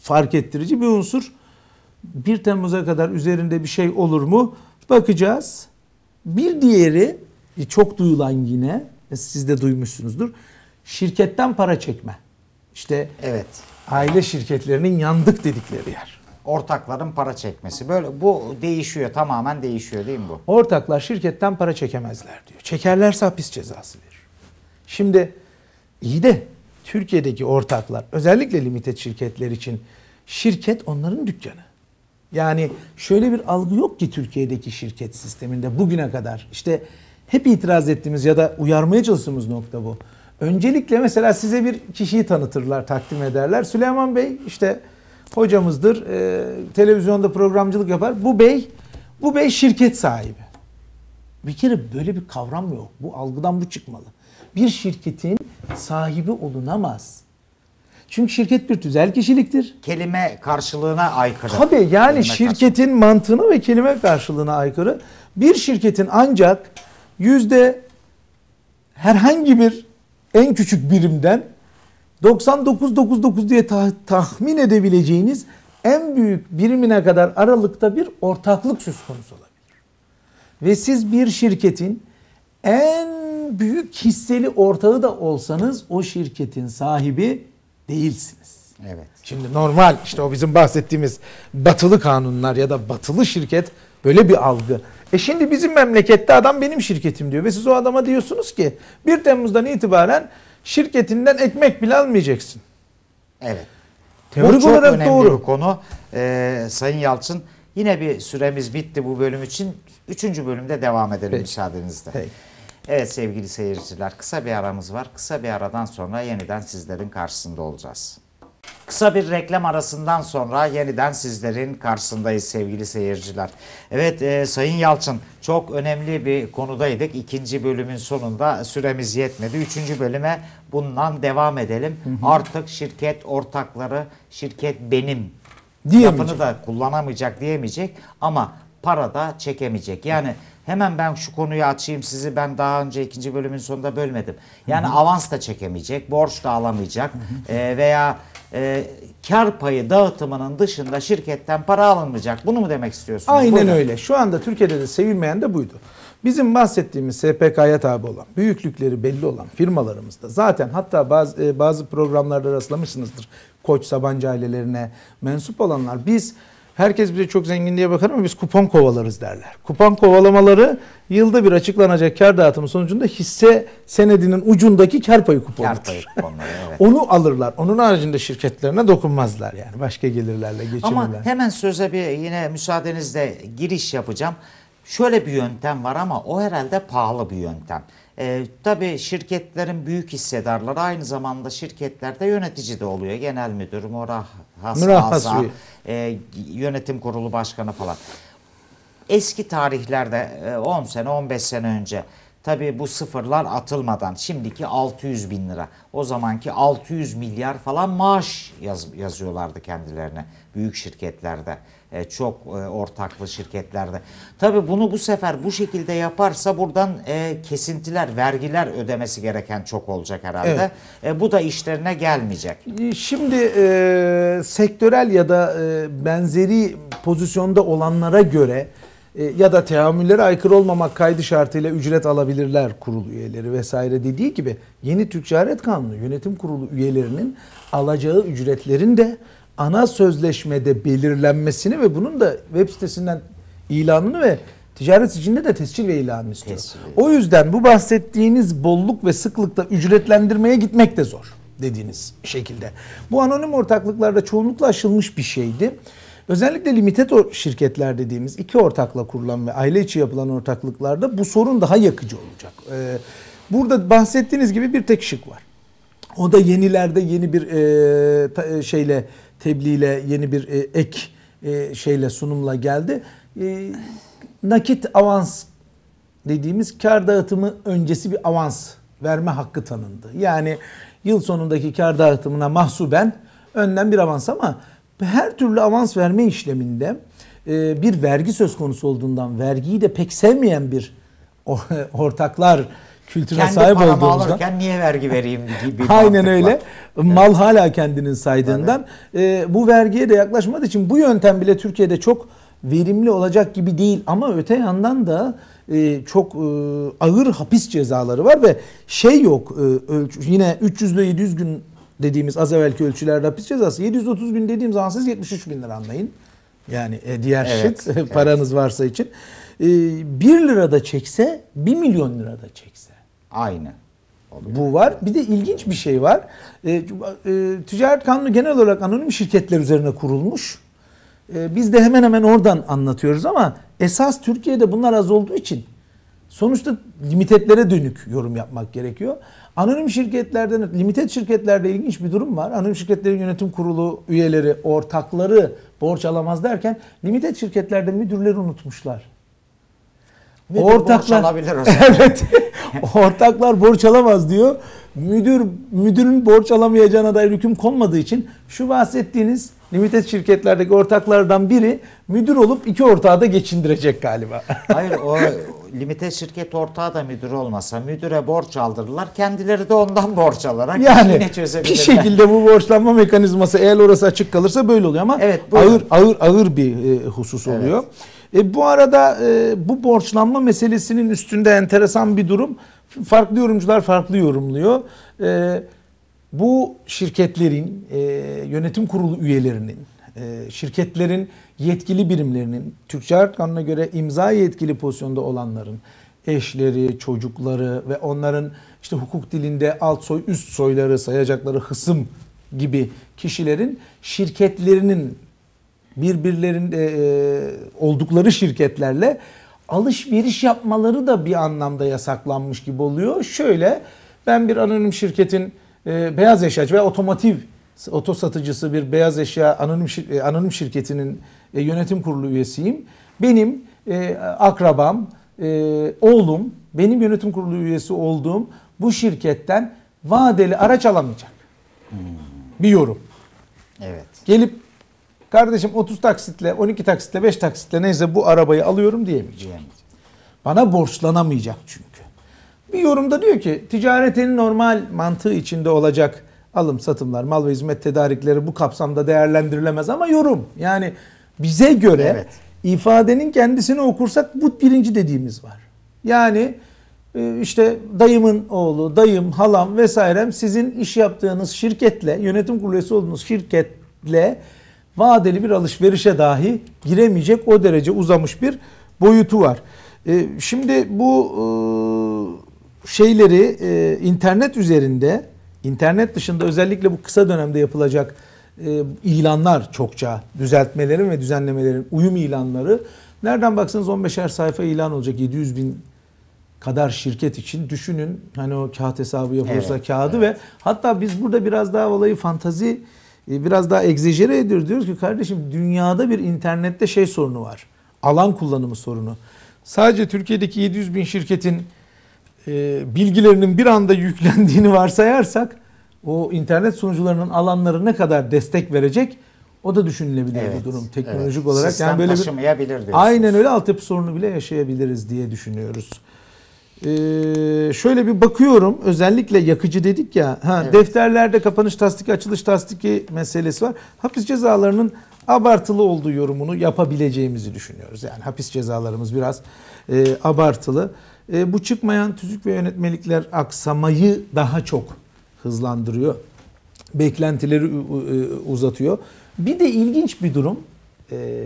fark ettirici bir unsur. 1 Temmuz'a kadar üzerinde bir şey olur mu? Bakacağız. Bir diğeri e, çok duyulan yine e, siz de duymuşsunuzdur. Şirketten para çekme. İşte evet. aile şirketlerinin yandık dedikleri yer ortakların para çekmesi. Böyle bu değişiyor tamamen değişiyor değil mi bu? Ortaklar şirketten para çekemezler diyor. Çekerlerse hapis cezası verir. Şimdi iyi de Türkiye'deki ortaklar özellikle limited şirketler için şirket onların dükkanı. Yani şöyle bir algı yok ki Türkiye'deki şirket sisteminde bugüne kadar. İşte hep itiraz ettiğimiz ya da uyarmaya çalıştığımız nokta bu. Öncelikle mesela size bir kişiyi tanıtırlar, takdim ederler. Süleyman Bey işte hocamızdır. E, televizyonda programcılık yapar. Bu bey, bu bey şirket sahibi. Bir kere böyle bir kavram yok. Bu algıdan bu çıkmalı. Bir şirketin sahibi olunamaz. Çünkü şirket bir tüzel kişiliktir. Kelime karşılığına aykırı. Tabii yani kelime şirketin karşılığı. mantığına ve kelime karşılığına aykırı. Bir şirketin ancak yüzde herhangi bir en küçük birimden 99.99 diye ta tahmin edebileceğiniz en büyük birimine kadar aralıkta bir ortaklık söz konusu olabilir. Ve siz bir şirketin en büyük hisseli ortağı da olsanız o şirketin sahibi değilsiniz. Evet. Şimdi normal işte o bizim bahsettiğimiz batılı kanunlar ya da batılı şirket böyle bir algı. E şimdi bizim memlekette adam benim şirketim diyor ve siz o adama diyorsunuz ki 1 Temmuz'dan itibaren şirketinden ekmek bile almayacaksın. Evet. Teori çok olarak önemli doğru. bir konu. Ee, Sayın Yalçın yine bir süremiz bitti bu bölüm için. Üçüncü bölümde devam edelim Peki. müsaadenizle. Peki. Evet sevgili seyirciler kısa bir aramız var. Kısa bir aradan sonra yeniden sizlerin karşısında olacağız. Kısa bir reklam arasından sonra yeniden sizlerin karşısındayız sevgili seyirciler. Evet e, Sayın Yalçın çok önemli bir konudaydık. İkinci bölümün sonunda süremiz yetmedi. Üçüncü bölüme bundan devam edelim. Hı hı. Artık şirket ortakları, şirket benim lafını da kullanamayacak diyemeyecek ama para da çekemeyecek. Yani hemen ben şu konuyu açayım sizi ben daha önce ikinci bölümün sonunda bölmedim. Yani hı hı. avans da çekemeyecek, borç da alamayacak hı hı. E, veya e, kar payı dağıtımının dışında şirketten para alınmayacak. Bunu mu demek istiyorsunuz? Aynen Buyurun. öyle. Şu anda Türkiye'de de sevilmeyen de buydu. Bizim bahsettiğimiz SPK'ya tabi olan, büyüklükleri belli olan firmalarımızda zaten hatta bazı, e, bazı programlarda rastlamışsınızdır. Koç Sabancı ailelerine mensup olanlar biz herkes bize çok zengin diye bakar ama biz kupon kovalarız derler. Kupon kovalamaları yılda bir açıklanacak kar dağıtımı sonucunda hisse senedinin ucundaki kar payı kuponudur. Kar payı kuponları, evet. Onu alırlar. Onun haricinde şirketlerine dokunmazlar yani. Başka gelirlerle geçinirler. Ama hemen söze bir yine müsaadenizle giriş yapacağım. Şöyle bir yöntem var ama o herhalde pahalı bir yöntem. E, tabii şirketlerin büyük hissedarları aynı zamanda şirketlerde yönetici de oluyor. Genel müdür, morah Has, Hasan, e, yönetim kurulu başkanı falan. Eski tarihlerde 10 e, sene 15 sene önce tabii bu sıfırlar atılmadan şimdiki 600 bin lira o zamanki 600 milyar falan maaş yaz, yazıyorlardı kendilerine büyük şirketlerde. E, çok e, ortaklı şirketlerde. Tabii bunu bu sefer bu şekilde yaparsa buradan e, kesintiler, vergiler ödemesi gereken çok olacak herhalde. Evet. bu da işlerine gelmeyecek. Şimdi e, sektörel ya da e, benzeri pozisyonda olanlara göre ya da teamüllere aykırı olmamak kaydı şartıyla ücret alabilirler kurul üyeleri vesaire dediği gibi yeni ticaret kanunu yönetim kurulu üyelerinin alacağı ücretlerin de ana sözleşmede belirlenmesini ve bunun da web sitesinden ilanını ve ticaret sicilinde de tescil ve ilanını istiyor. Tescil. O yüzden bu bahsettiğiniz bolluk ve sıklıkta ücretlendirmeye gitmek de zor dediğiniz şekilde. Bu anonim ortaklıklarda çoğunlukla aşılmış bir şeydi. Özellikle limited şirketler dediğimiz iki ortakla kurulan ve aile içi yapılan ortaklıklarda bu sorun daha yakıcı olacak. Ee, burada bahsettiğiniz gibi bir tek şık var. O da yenilerde yeni bir e, ta, e, şeyle tebliğle yeni bir e, ek e, şeyle sunumla geldi. E, nakit avans dediğimiz kar dağıtımı öncesi bir avans verme hakkı tanındı. Yani yıl sonundaki kar dağıtımına mahsuben önden bir avans ama her türlü avans verme işleminde bir vergi söz konusu olduğundan vergiyi de pek sevmeyen bir ortaklar kültüre Kendi sahip paramı olduğumuzdan. alırken niye vergi vereyim gibi. Aynen öyle. Var. Mal evet. hala kendinin saydığından. Evet. E, ee, bu vergiye de yaklaşmadığı için bu yöntem bile Türkiye'de çok verimli olacak gibi değil. Ama öte yandan da e, çok e, ağır hapis cezaları var ve şey yok e, ölçü, yine 300 ile 700 gün dediğimiz az evvelki ölçülerde hapis cezası 730 gün dediğim zaman siz 73 bin lira anlayın. Yani e, diğer evet, şık evet. paranız varsa için. E, 1 lirada çekse 1 milyon lirada çekse aynı. Oluyor. Bu var. Bir de ilginç bir şey var. E, e, ticaret kanunu genel olarak anonim şirketler üzerine kurulmuş. E, biz de hemen hemen oradan anlatıyoruz ama esas Türkiye'de bunlar az olduğu için sonuçta limitetlere dönük yorum yapmak gerekiyor. Anonim şirketlerden, limited şirketlerde ilginç bir durum var. Anonim şirketlerin yönetim kurulu üyeleri, ortakları borç alamaz derken limited şirketlerde müdürleri unutmuşlar. ortaklar... borç alabilir o zaman. evet. ortaklar borç alamaz diyor. Müdür müdürün borç alamayacağına dair hüküm konmadığı için şu bahsettiğiniz limited şirketlerdeki ortaklardan biri müdür olup iki ortağı da geçindirecek galiba. Hayır o limite şirket ortağı da müdür olmasa müdüre borç aldırırlar. Kendileri de ondan borç alarak yani, yine çözebilirler. Bir şekilde bu borçlanma mekanizması eğer orası açık kalırsa böyle oluyor ama evet, ağır ağır ağır bir e, husus oluyor. Evet. E, bu arada e, bu borçlanma meselesinin üstünde enteresan bir durum. Farklı yorumcular farklı yorumluyor. E, bu şirketlerin, e, yönetim kurulu üyelerinin, e, şirketlerin yetkili birimlerinin, Türkçe Kanuna göre imza yetkili pozisyonda olanların, eşleri, çocukları ve onların işte hukuk dilinde alt soy, üst soyları sayacakları hısım gibi kişilerin şirketlerinin birbirlerin e, e, oldukları şirketlerle alışveriş yapmaları da bir anlamda yasaklanmış gibi oluyor. Şöyle ben bir anonim şirketin e, beyaz eşya ve otomotiv oto satıcısı bir beyaz eşya anonim şir, e, anonim şirketinin e, yönetim kurulu üyesiyim. Benim e, akrabam, e, oğlum, benim yönetim kurulu üyesi olduğum bu şirketten vadeli araç alamayacak. Hmm. Bir yorum. Evet. Gelip kardeşim 30 taksitle, 12 taksitle, 5 taksitle neyse bu arabayı alıyorum diyemeyeceğim. Bana borçlanamayacak çünkü. Bir yorumda diyor ki ticaretin normal mantığı içinde olacak alım satımlar, mal ve hizmet tedarikleri bu kapsamda değerlendirilemez ama yorum. Yani bize göre evet. ifadenin kendisini okursak bu birinci dediğimiz var. Yani e, işte dayımın oğlu, dayım, halam vesairem sizin iş yaptığınız şirketle, yönetim kurulu üyesi olduğunuz şirketle vadeli bir alışverişe dahi giremeyecek o derece uzamış bir boyutu var. E, şimdi bu e, şeyleri e, internet üzerinde, internet dışında özellikle bu kısa dönemde yapılacak ilanlar çokça düzeltmelerin ve düzenlemelerin uyum ilanları nereden baksanız 15'er sayfa ilan olacak 700 bin kadar şirket için düşünün hani o kağıt hesabı yapılırsa evet, kağıdı evet. ve hatta biz burada biraz daha olayı fantazi e, biraz daha egzajere ediyoruz. Diyoruz ki kardeşim dünyada bir internette şey sorunu var. Alan kullanımı sorunu. Sadece Türkiye'deki 700 bin şirketin e, bilgilerinin bir anda yüklendiğini varsayarsak o internet sunucularının alanları ne kadar destek verecek o da düşünülebilir evet, bu durum teknolojik evet. olarak. Sistem yani böyle taşımayabilir diyorsunuz. Aynen öyle altyapı sorunu bile yaşayabiliriz diye düşünüyoruz. Ee, şöyle bir bakıyorum özellikle yakıcı dedik ya ha, evet. defterlerde kapanış tasdiki açılış tasdiki meselesi var. Hapis cezalarının abartılı olduğu yorumunu yapabileceğimizi düşünüyoruz. Yani hapis cezalarımız biraz e, abartılı. E, bu çıkmayan tüzük ve yönetmelikler aksamayı daha çok hızlandırıyor. Beklentileri e, uzatıyor. Bir de ilginç bir durum e,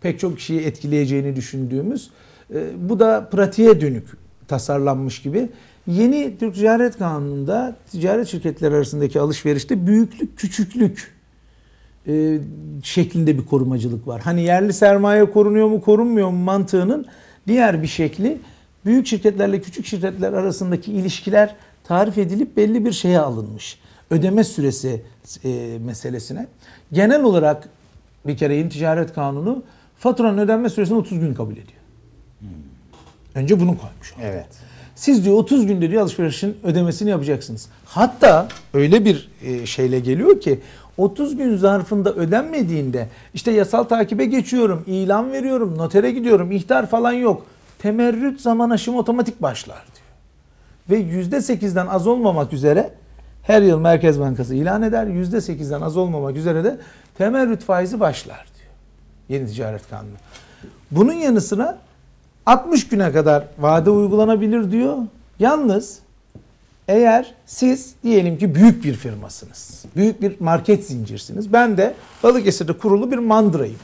pek çok kişiyi etkileyeceğini düşündüğümüz e, bu da pratiğe dönük tasarlanmış gibi. Yeni Türk Ticaret Kanunu'nda ticaret şirketleri arasındaki alışverişte büyüklük küçüklük e, şeklinde bir korumacılık var. Hani yerli sermaye korunuyor mu korunmuyor mu mantığının diğer bir şekli büyük şirketlerle küçük şirketler arasındaki ilişkiler tarif edilip belli bir şeye alınmış. Ödeme süresi e, meselesine. Genel olarak bir kere yeni ticaret kanunu faturanın ödenme süresini 30 gün kabul ediyor. Önce bunu koymuş. Orada. Evet. Siz diyor 30 günde diyor alışverişin ödemesini yapacaksınız. Hatta öyle bir e, şeyle geliyor ki 30 gün zarfında ödenmediğinde işte yasal takibe geçiyorum, ilan veriyorum, notere gidiyorum, ihtar falan yok. Temerrüt zaman aşımı otomatik başlar diyor. Ve %8'den az olmamak üzere her yıl Merkez Bankası ilan eder. %8'den az olmamak üzere de temerrüt faizi başlar diyor. Yeni ticaret kanunu. Bunun yanı sıra 60 güne kadar vade uygulanabilir diyor. Yalnız eğer siz diyelim ki büyük bir firmasınız. Büyük bir market zincirsiniz. Ben de Balıkesir'de kurulu bir mandrayım.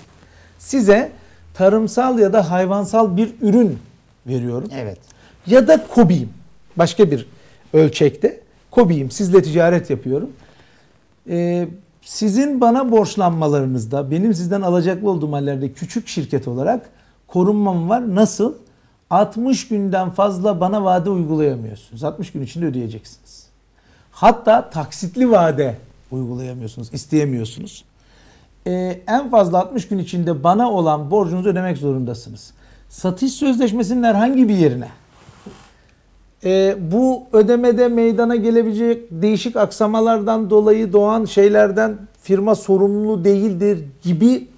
Size tarımsal ya da hayvansal bir ürün veriyorum. Evet. Ya da kobiyim. Başka bir ölçekte. Kobiyim. Sizle ticaret yapıyorum. Ee, sizin bana borçlanmalarınızda, benim sizden alacaklı olduğum hallerde küçük şirket olarak korunmam var. Nasıl? 60 günden fazla bana vade uygulayamıyorsunuz. 60 gün içinde ödeyeceksiniz. Hatta taksitli vade uygulayamıyorsunuz, isteyemiyorsunuz. Ee, en fazla 60 gün içinde bana olan borcunuzu ödemek zorundasınız. Satış sözleşmesinin herhangi bir yerine e, bu ödemede meydana gelebilecek değişik aksamalardan dolayı doğan şeylerden firma sorumlu değildir gibi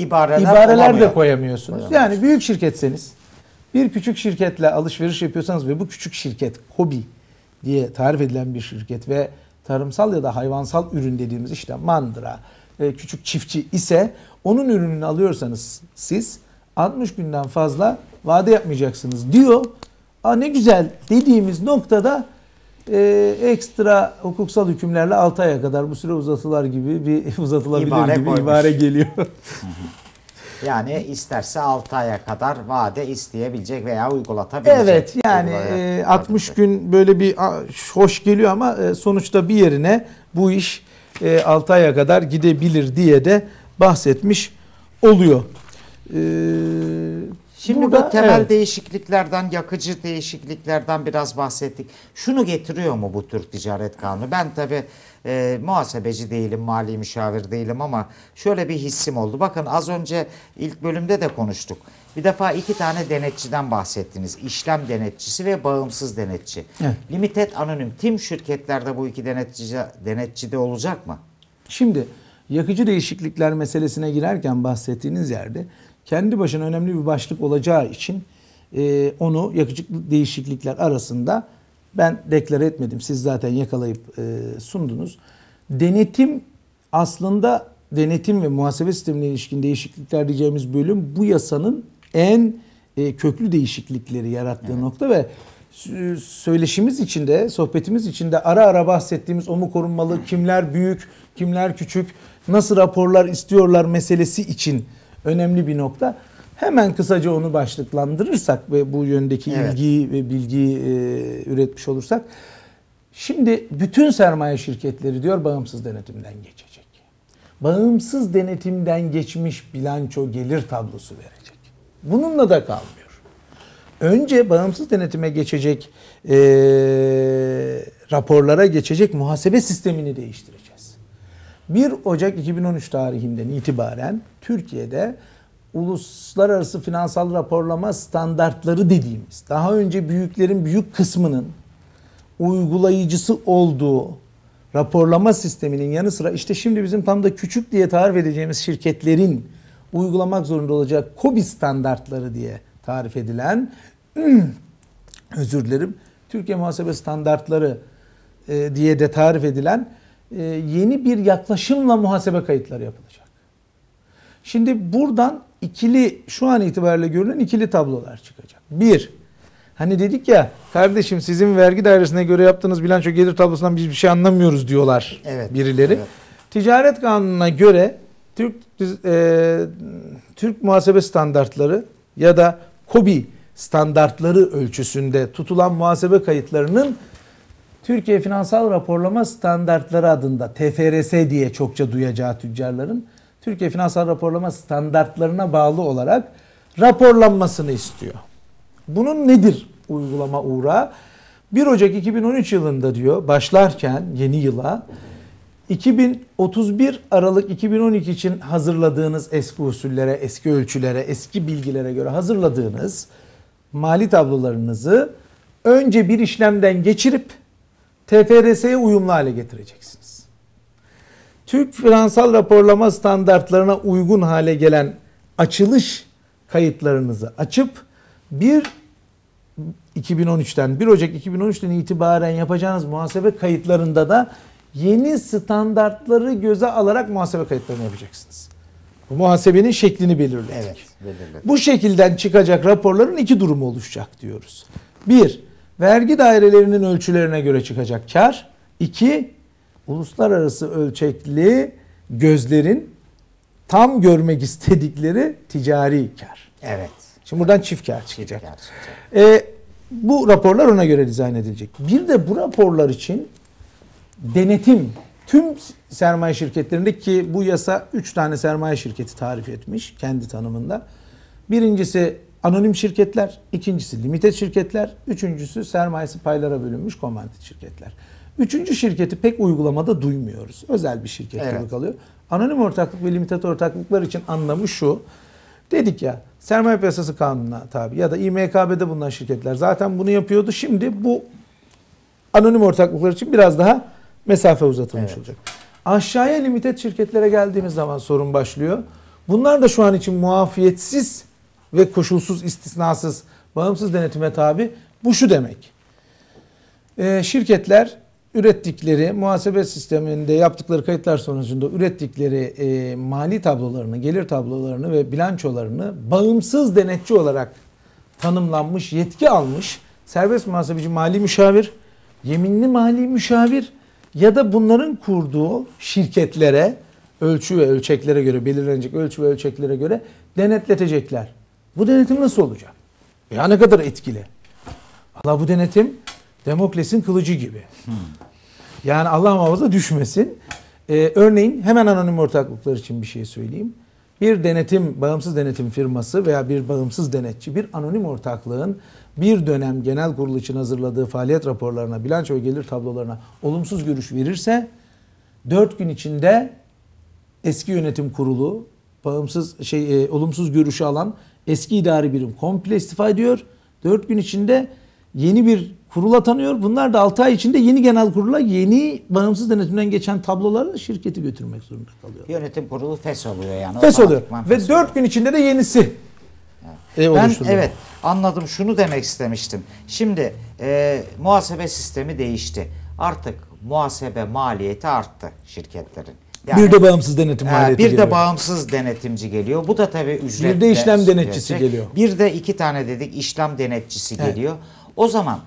ibareler, ibareler de koyamıyorsunuz. Yani büyük şirketseniz bir küçük şirketle alışveriş yapıyorsanız ve bu küçük şirket hobi diye tarif edilen bir şirket ve tarımsal ya da hayvansal ürün dediğimiz işte mandıra, e, küçük çiftçi ise onun ürününü alıyorsanız siz 60 günden fazla vade yapmayacaksınız diyor. Aa ne güzel dediğimiz noktada e, ekstra hukuksal hükümlerle 6 aya kadar bu süre uzatılar gibi bir uzatılabilir ibare gibi koymuş. ibare geliyor. yani isterse 6 aya kadar vade isteyebilecek veya uygulatabilecek. Evet yani e, 60 gün böyle bir hoş geliyor ama e, sonuçta bir yerine bu iş e, 6 aya kadar gidebilir diye de bahsetmiş oluyor. E, Şimdi Burada, bu temel evet. değişikliklerden, yakıcı değişikliklerden biraz bahsettik. Şunu getiriyor mu bu Türk Ticaret Kanunu? Ben tabii e, muhasebeci değilim, mali müşavir değilim ama şöyle bir hissim oldu. Bakın az önce ilk bölümde de konuştuk. Bir defa iki tane denetçiden bahsettiniz. İşlem denetçisi ve bağımsız denetçi. Evet. Limited anonim tim şirketlerde bu iki denetçi denetçi de olacak mı? Şimdi yakıcı değişiklikler meselesine girerken bahsettiğiniz yerde kendi başına önemli bir başlık olacağı için e, onu yakıcılık değişiklikler arasında ben deklar etmedim. Siz zaten yakalayıp e, sundunuz. Denetim aslında denetim ve muhasebe sistemine ilişkin değişiklikler diyeceğimiz bölüm bu yasanın en e, köklü değişiklikleri yarattığı evet. nokta ve söyleşimiz içinde, sohbetimiz içinde ara ara bahsettiğimiz o mu korunmalı, kimler büyük, kimler küçük, nasıl raporlar istiyorlar meselesi için önemli bir nokta. Hemen kısaca onu başlıklandırırsak ve bu yöndeki evet. ilgiyi ve bilgiyi e, üretmiş olursak. Şimdi bütün sermaye şirketleri diyor bağımsız denetimden geçecek. Bağımsız denetimden geçmiş bilanço gelir tablosu verecek. Bununla da kalmıyor. Önce bağımsız denetime geçecek, e, raporlara geçecek muhasebe sistemini değiştirecek. 1 Ocak 2013 tarihinden itibaren Türkiye'de uluslararası finansal raporlama standartları dediğimiz daha önce büyüklerin büyük kısmının uygulayıcısı olduğu raporlama sisteminin yanı sıra işte şimdi bizim tam da küçük diye tarif edeceğimiz şirketlerin uygulamak zorunda olacak KOBİ standartları diye tarif edilen özür dilerim Türkiye muhasebe standartları e, diye de tarif edilen e, yeni bir yaklaşımla muhasebe kayıtları yapılacak. Şimdi buradan ikili şu an itibariyle görülen ikili tablolar çıkacak. Bir, hani dedik ya kardeşim sizin vergi dairesine göre yaptığınız bilanço gelir tablosundan biz bir şey anlamıyoruz diyorlar evet, birileri. Evet. Ticaret kanununa göre Türk e, Türk muhasebe standartları ya da KOBİ standartları ölçüsünde tutulan muhasebe kayıtlarının Türkiye Finansal Raporlama Standartları adında TFRS diye çokça duyacağı tüccarların Türkiye Finansal Raporlama Standartlarına bağlı olarak raporlanmasını istiyor. Bunun nedir uygulama uğra? 1 Ocak 2013 yılında diyor başlarken yeni yıla 2031 Aralık 2012 için hazırladığınız eski usullere, eski ölçülere, eski bilgilere göre hazırladığınız mali tablolarınızı önce bir işlemden geçirip TFRS'ye uyumlu hale getireceksiniz. türk Finansal raporlama standartlarına uygun hale gelen açılış kayıtlarınızı açıp bir 2013'ten 1 Ocak 2013'ten itibaren yapacağınız muhasebe kayıtlarında da yeni standartları göze alarak muhasebe kayıtlarını yapacaksınız. Bu muhasebenin şeklini belirledik. Evet, belirledik. Bu şekilden çıkacak raporların iki durumu oluşacak diyoruz. Bir, vergi dairelerinin ölçülerine göre çıkacak kar. İki, uluslararası ölçekli gözlerin tam görmek istedikleri ticari kar. Evet. Şimdi buradan çift kar çıkacak. Çift kar çıkacak. Ee, bu raporlar ona göre dizayn edilecek. Bir de bu raporlar için denetim tüm sermaye şirketlerinde ki bu yasa 3 tane sermaye şirketi tarif etmiş kendi tanımında. Birincisi Anonim şirketler, ikincisi limited şirketler, üçüncüsü sermayesi paylara bölünmüş komandit şirketler. Üçüncü şirketi pek uygulamada duymuyoruz. Özel bir şirket evet. gibi kalıyor. Anonim ortaklık ve limited ortaklıklar için anlamı şu. Dedik ya sermaye piyasası kanununa tabi ya da İMKB'de bulunan şirketler zaten bunu yapıyordu. Şimdi bu anonim ortaklıklar için biraz daha mesafe uzatılmış evet. olacak. Aşağıya limited şirketlere geldiğimiz zaman sorun başlıyor. Bunlar da şu an için muafiyetsiz ve koşulsuz istisnasız bağımsız denetime tabi. Bu şu demek. E, şirketler ürettikleri muhasebe sisteminde yaptıkları kayıtlar sonucunda ürettikleri e, mali tablolarını, gelir tablolarını ve bilançolarını bağımsız denetçi olarak tanımlanmış, yetki almış serbest muhasebeci mali müşavir, yeminli mali müşavir ya da bunların kurduğu şirketlere ölçü ve ölçeklere göre belirlenecek ölçü ve ölçeklere göre denetletecekler. Bu denetim nasıl olacak? Ya ne kadar etkili? Allah bu denetim Demokles'in kılıcı gibi. Yani Allah muhafaza düşmesin. Ee, örneğin hemen anonim ortaklıklar için bir şey söyleyeyim. Bir denetim, bağımsız denetim firması veya bir bağımsız denetçi bir anonim ortaklığın bir dönem genel kurul için hazırladığı faaliyet raporlarına, bilanço ve gelir tablolarına olumsuz görüş verirse 4 gün içinde eski yönetim kurulu bağımsız şey e, olumsuz görüşü alan Eski idari birim komple istifa ediyor. 4 gün içinde yeni bir kurul atanıyor. Bunlar da 6 ay içinde yeni genel kurula yeni bağımsız denetimden geçen tablolarla şirketi götürmek zorunda kalıyor. Yönetim kurulu fes oluyor yani. Fes oluyor. Ve 4 gün içinde de yenisi. Evet. ben evet anladım şunu demek istemiştim. Şimdi e, muhasebe sistemi değişti. Artık muhasebe maliyeti arttı şirketlerin. Yani, bir de bağımsız denetim maliyeti Bir de geliyor. bağımsız denetimci geliyor. Bu da tabii ücretle. Bir de işlem denetçisi gelecek. geliyor. Bir de iki tane dedik işlem denetçisi evet. geliyor. O zaman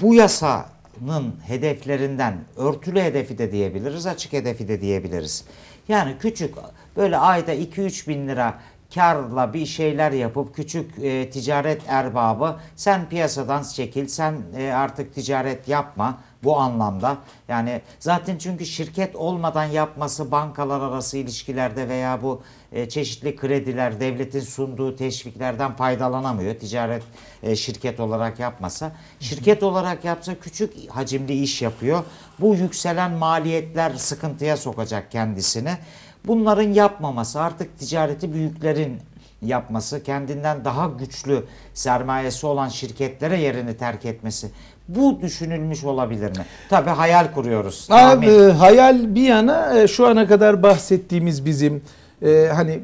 bu yasanın hedeflerinden örtülü hedefi de diyebiliriz, açık hedefi de diyebiliriz. Yani küçük böyle ayda 2-3 bin lira karla bir şeyler yapıp küçük e, ticaret erbabı sen piyasadan çekil, sen e, artık ticaret yapma bu anlamda. Yani zaten çünkü şirket olmadan yapması bankalar arası ilişkilerde veya bu e, çeşitli krediler devletin sunduğu teşviklerden faydalanamıyor. Ticaret e, şirket olarak yapmasa. Şirket olarak yapsa küçük hacimli iş yapıyor. Bu yükselen maliyetler sıkıntıya sokacak kendisini. Bunların yapmaması artık ticareti büyüklerin yapması, kendinden daha güçlü sermayesi olan şirketlere yerini terk etmesi. Bu düşünülmüş olabilir mi? Tabii hayal kuruyoruz. Abi, hayal bir yana e, şu ana kadar bahsettiğimiz bizim e, hani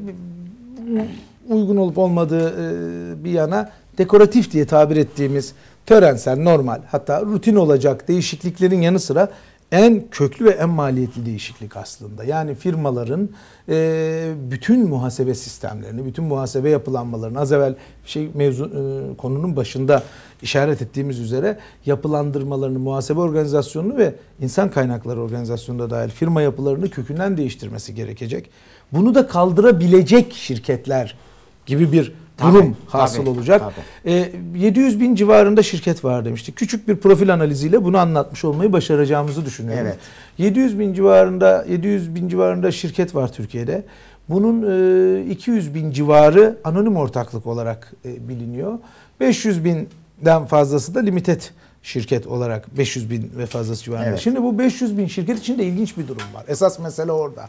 uygun olup olmadığı e, bir yana dekoratif diye tabir ettiğimiz törensel, normal hatta rutin olacak değişikliklerin yanı sıra en köklü ve en maliyetli değişiklik aslında. Yani firmaların e, bütün muhasebe sistemlerini, bütün muhasebe yapılanmalarını az evvel şey mevzu e, konunun başında işaret ettiğimiz üzere yapılandırmalarını, muhasebe organizasyonunu ve insan kaynakları organizasyonunda dahil firma yapılarını kökünden değiştirmesi gerekecek. Bunu da kaldırabilecek şirketler gibi bir tabii, durum hasıl tabii, olacak. Tabii. E, 700 bin civarında şirket var demiştik. Küçük bir profil analiziyle bunu anlatmış olmayı başaracağımızı düşünüyorum. Evet. 700 bin civarında 700 bin civarında şirket var Türkiye'de. Bunun e, 200 bin civarı anonim ortaklık olarak e, biliniyor. 500 binden fazlası da limited şirket olarak 500 bin ve fazlası civarında. Evet. Şimdi bu 500 bin şirket için de ilginç bir durum var. Esas mesele orada.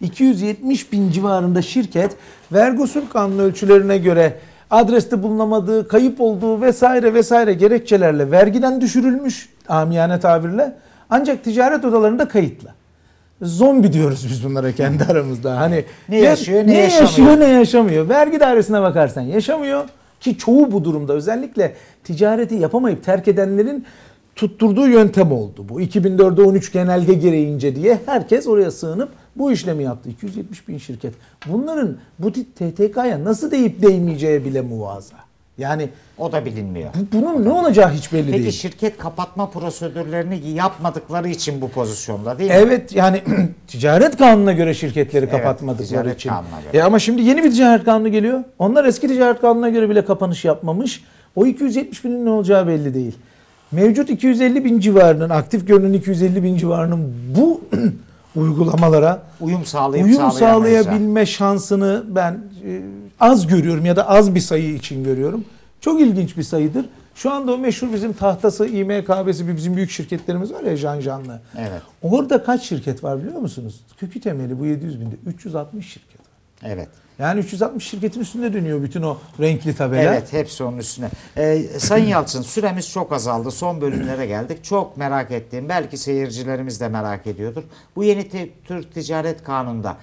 270 bin civarında şirket vergi usul kanunu ölçülerine göre adreste bulunamadığı, kayıp olduğu vesaire vesaire gerekçelerle vergiden düşürülmüş amiyane tabirle ancak ticaret odalarında kayıtlı. Zombi diyoruz biz bunlara kendi aramızda. Hani ne yaşıyor, ne, ne yaşamıyor. yaşıyor, ne yaşamıyor. Vergi dairesine bakarsan yaşamıyor ki çoğu bu durumda özellikle ticareti yapamayıp terk edenlerin tutturduğu yöntem oldu bu. 2004'e 13 genelge gereğince diye herkes oraya sığınıp bu işlemi yaptı. 270 bin şirket. Bunların bu TTK'ya nasıl deyip değmeyeceği bile muvaza. Yani o da bilinmiyor. Bu, bunun ne olacağı hiç belli Peki, değil. Peki şirket kapatma prosedürlerini yapmadıkları için bu pozisyonda değil mi? Evet yani ticaret kanununa göre şirketleri evet, kapatmadıkları için. Göre. E ama şimdi yeni bir ticaret kanunu geliyor. Onlar eski ticaret kanununa göre bile kapanış yapmamış. O 270 binin ne olacağı belli değil. Mevcut 250 bin civarının, aktif görünen 250 bin civarının bu uygulamalara uyum, sağlayıp uyum sağlayabilme şansını ben e, az görüyorum ya da az bir sayı için görüyorum. Çok ilginç bir sayıdır. Şu anda o meşhur bizim tahtası, İMKB'si bizim büyük şirketlerimiz var ya Can Canlı. Evet. Orada kaç şirket var biliyor musunuz? Kökü temeli bu 700 binde 360 şirket var. Evet. Yani 360 şirketin üstünde dönüyor bütün o renkli tabela. Evet hepsi onun üstüne. Ee, Sayın Yalçın süremiz çok azaldı. Son bölümlere geldik. Çok merak ettiğim belki seyircilerimiz de merak ediyordur. Bu yeni Türk ticaret kanununda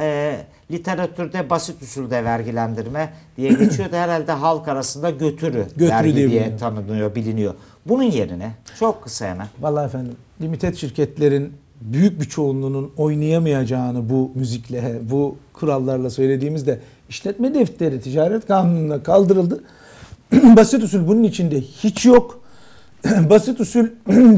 e, literatürde basit usulde vergilendirme diye geçiyor da herhalde halk arasında götürü, götürü vergi diye, tanınıyor, biliniyor. Bunun yerine çok kısa hemen. Vallahi efendim limited şirketlerin büyük bir çoğunluğunun oynayamayacağını bu müzikle, bu kurallarla söylediğimizde işletme defteri ticaret kanununa kaldırıldı. Basit usul bunun içinde hiç yok. Basit usul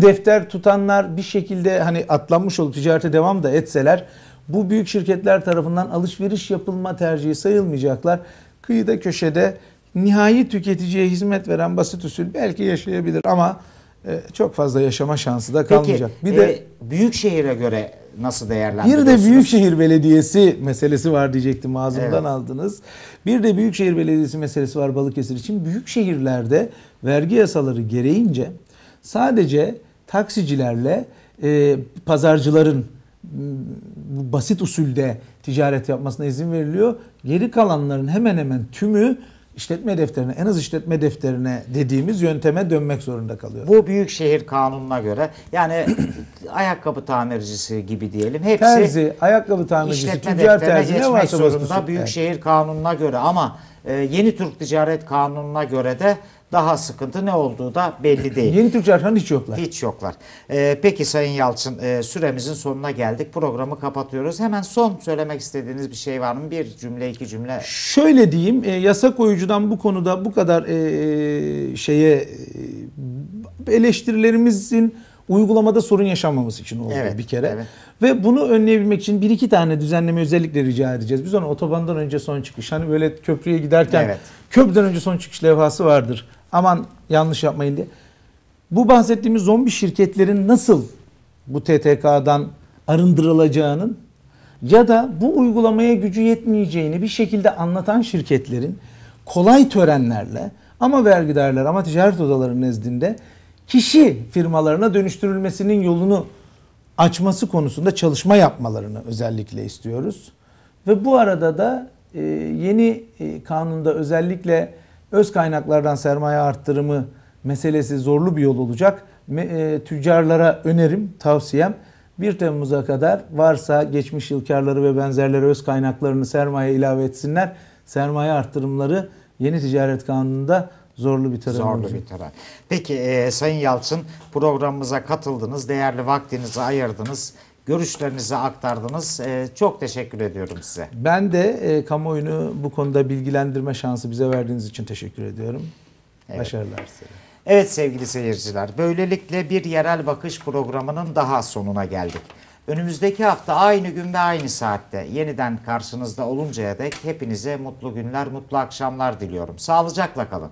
defter tutanlar bir şekilde hani atlanmış olup ticarete devam da etseler bu büyük şirketler tarafından alışveriş yapılma tercihi sayılmayacaklar. Kıyıda köşede nihai tüketiciye hizmet veren basit usul belki yaşayabilir ama e, çok fazla yaşama şansı da kalmayacak. Peki, bir de e, büyük şehire göre nasıl değerlendiriyorsunuz? Bir de Büyükşehir Belediyesi meselesi var diyecektim ağzımdan evet. aldınız. Bir de Büyükşehir Belediyesi meselesi var Balıkesir için. Büyük şehirlerde vergi yasaları gereğince sadece taksicilerle e, pazarcıların bu basit usulde ticaret yapmasına izin veriliyor. Geri kalanların hemen hemen tümü işletme defterine, en az işletme defterine dediğimiz yönteme dönmek zorunda kalıyor. Bu büyük şehir kanununa göre yani ayakkabı tamircisi gibi diyelim. Hepsi terzi, ayakkabı tamircisi, tüccar terzi ne varsa zorunda büyük şehir kanununa göre ama e, yeni Türk Ticaret Kanunu'na göre de daha sıkıntı ne olduğu da belli değil. Yeni Türkçe harflerin hiç yoklar. Hiç yoklar. Ee, peki Sayın Yalçın e, süremizin sonuna geldik. Programı kapatıyoruz. Hemen son söylemek istediğiniz bir şey var mı? Bir cümle iki cümle. Şöyle diyeyim e, yasa koyucudan bu konuda bu kadar e, şeye e, eleştirilerimizin uygulamada sorun yaşanmaması için oldu evet, bir kere. Evet. Ve bunu önleyebilmek için bir iki tane düzenleme özellikle rica edeceğiz. Biz ona otobandan önce son çıkış. Hani böyle köprüye giderken evet. köprüden önce son çıkış levhası vardır. Aman yanlış yapmayın diye. Bu bahsettiğimiz zombi şirketlerin nasıl bu TTK'dan arındırılacağının ya da bu uygulamaya gücü yetmeyeceğini bir şekilde anlatan şirketlerin kolay törenlerle ama vergiderler ama ticaret odaları nezdinde kişi firmalarına dönüştürülmesinin yolunu açması konusunda çalışma yapmalarını özellikle istiyoruz. Ve bu arada da e, yeni e, kanunda özellikle öz kaynaklardan sermaye arttırımı meselesi zorlu bir yol olacak. E, tüccarlara önerim, tavsiyem 1 Temmuz'a kadar varsa geçmiş yıl karları ve benzerleri öz kaynaklarını sermaye ilave etsinler. Sermaye arttırımları yeni ticaret kanununda zorlu bir tarafı. Zorlu bir taraf. Peki e, Sayın Yalçın programımıza katıldınız, değerli vaktinizi ayırdınız görüşlerinizi aktardınız. Ee, çok teşekkür ediyorum size. Ben de e, kamuoyunu bu konuda bilgilendirme şansı bize verdiğiniz için teşekkür ediyorum. Evet. Başarılar size. Evet sevgili seyirciler, böylelikle bir yerel bakış programının daha sonuna geldik. Önümüzdeki hafta aynı gün ve aynı saatte yeniden karşınızda oluncaya dek hepinize mutlu günler, mutlu akşamlar diliyorum. Sağlıcakla kalın.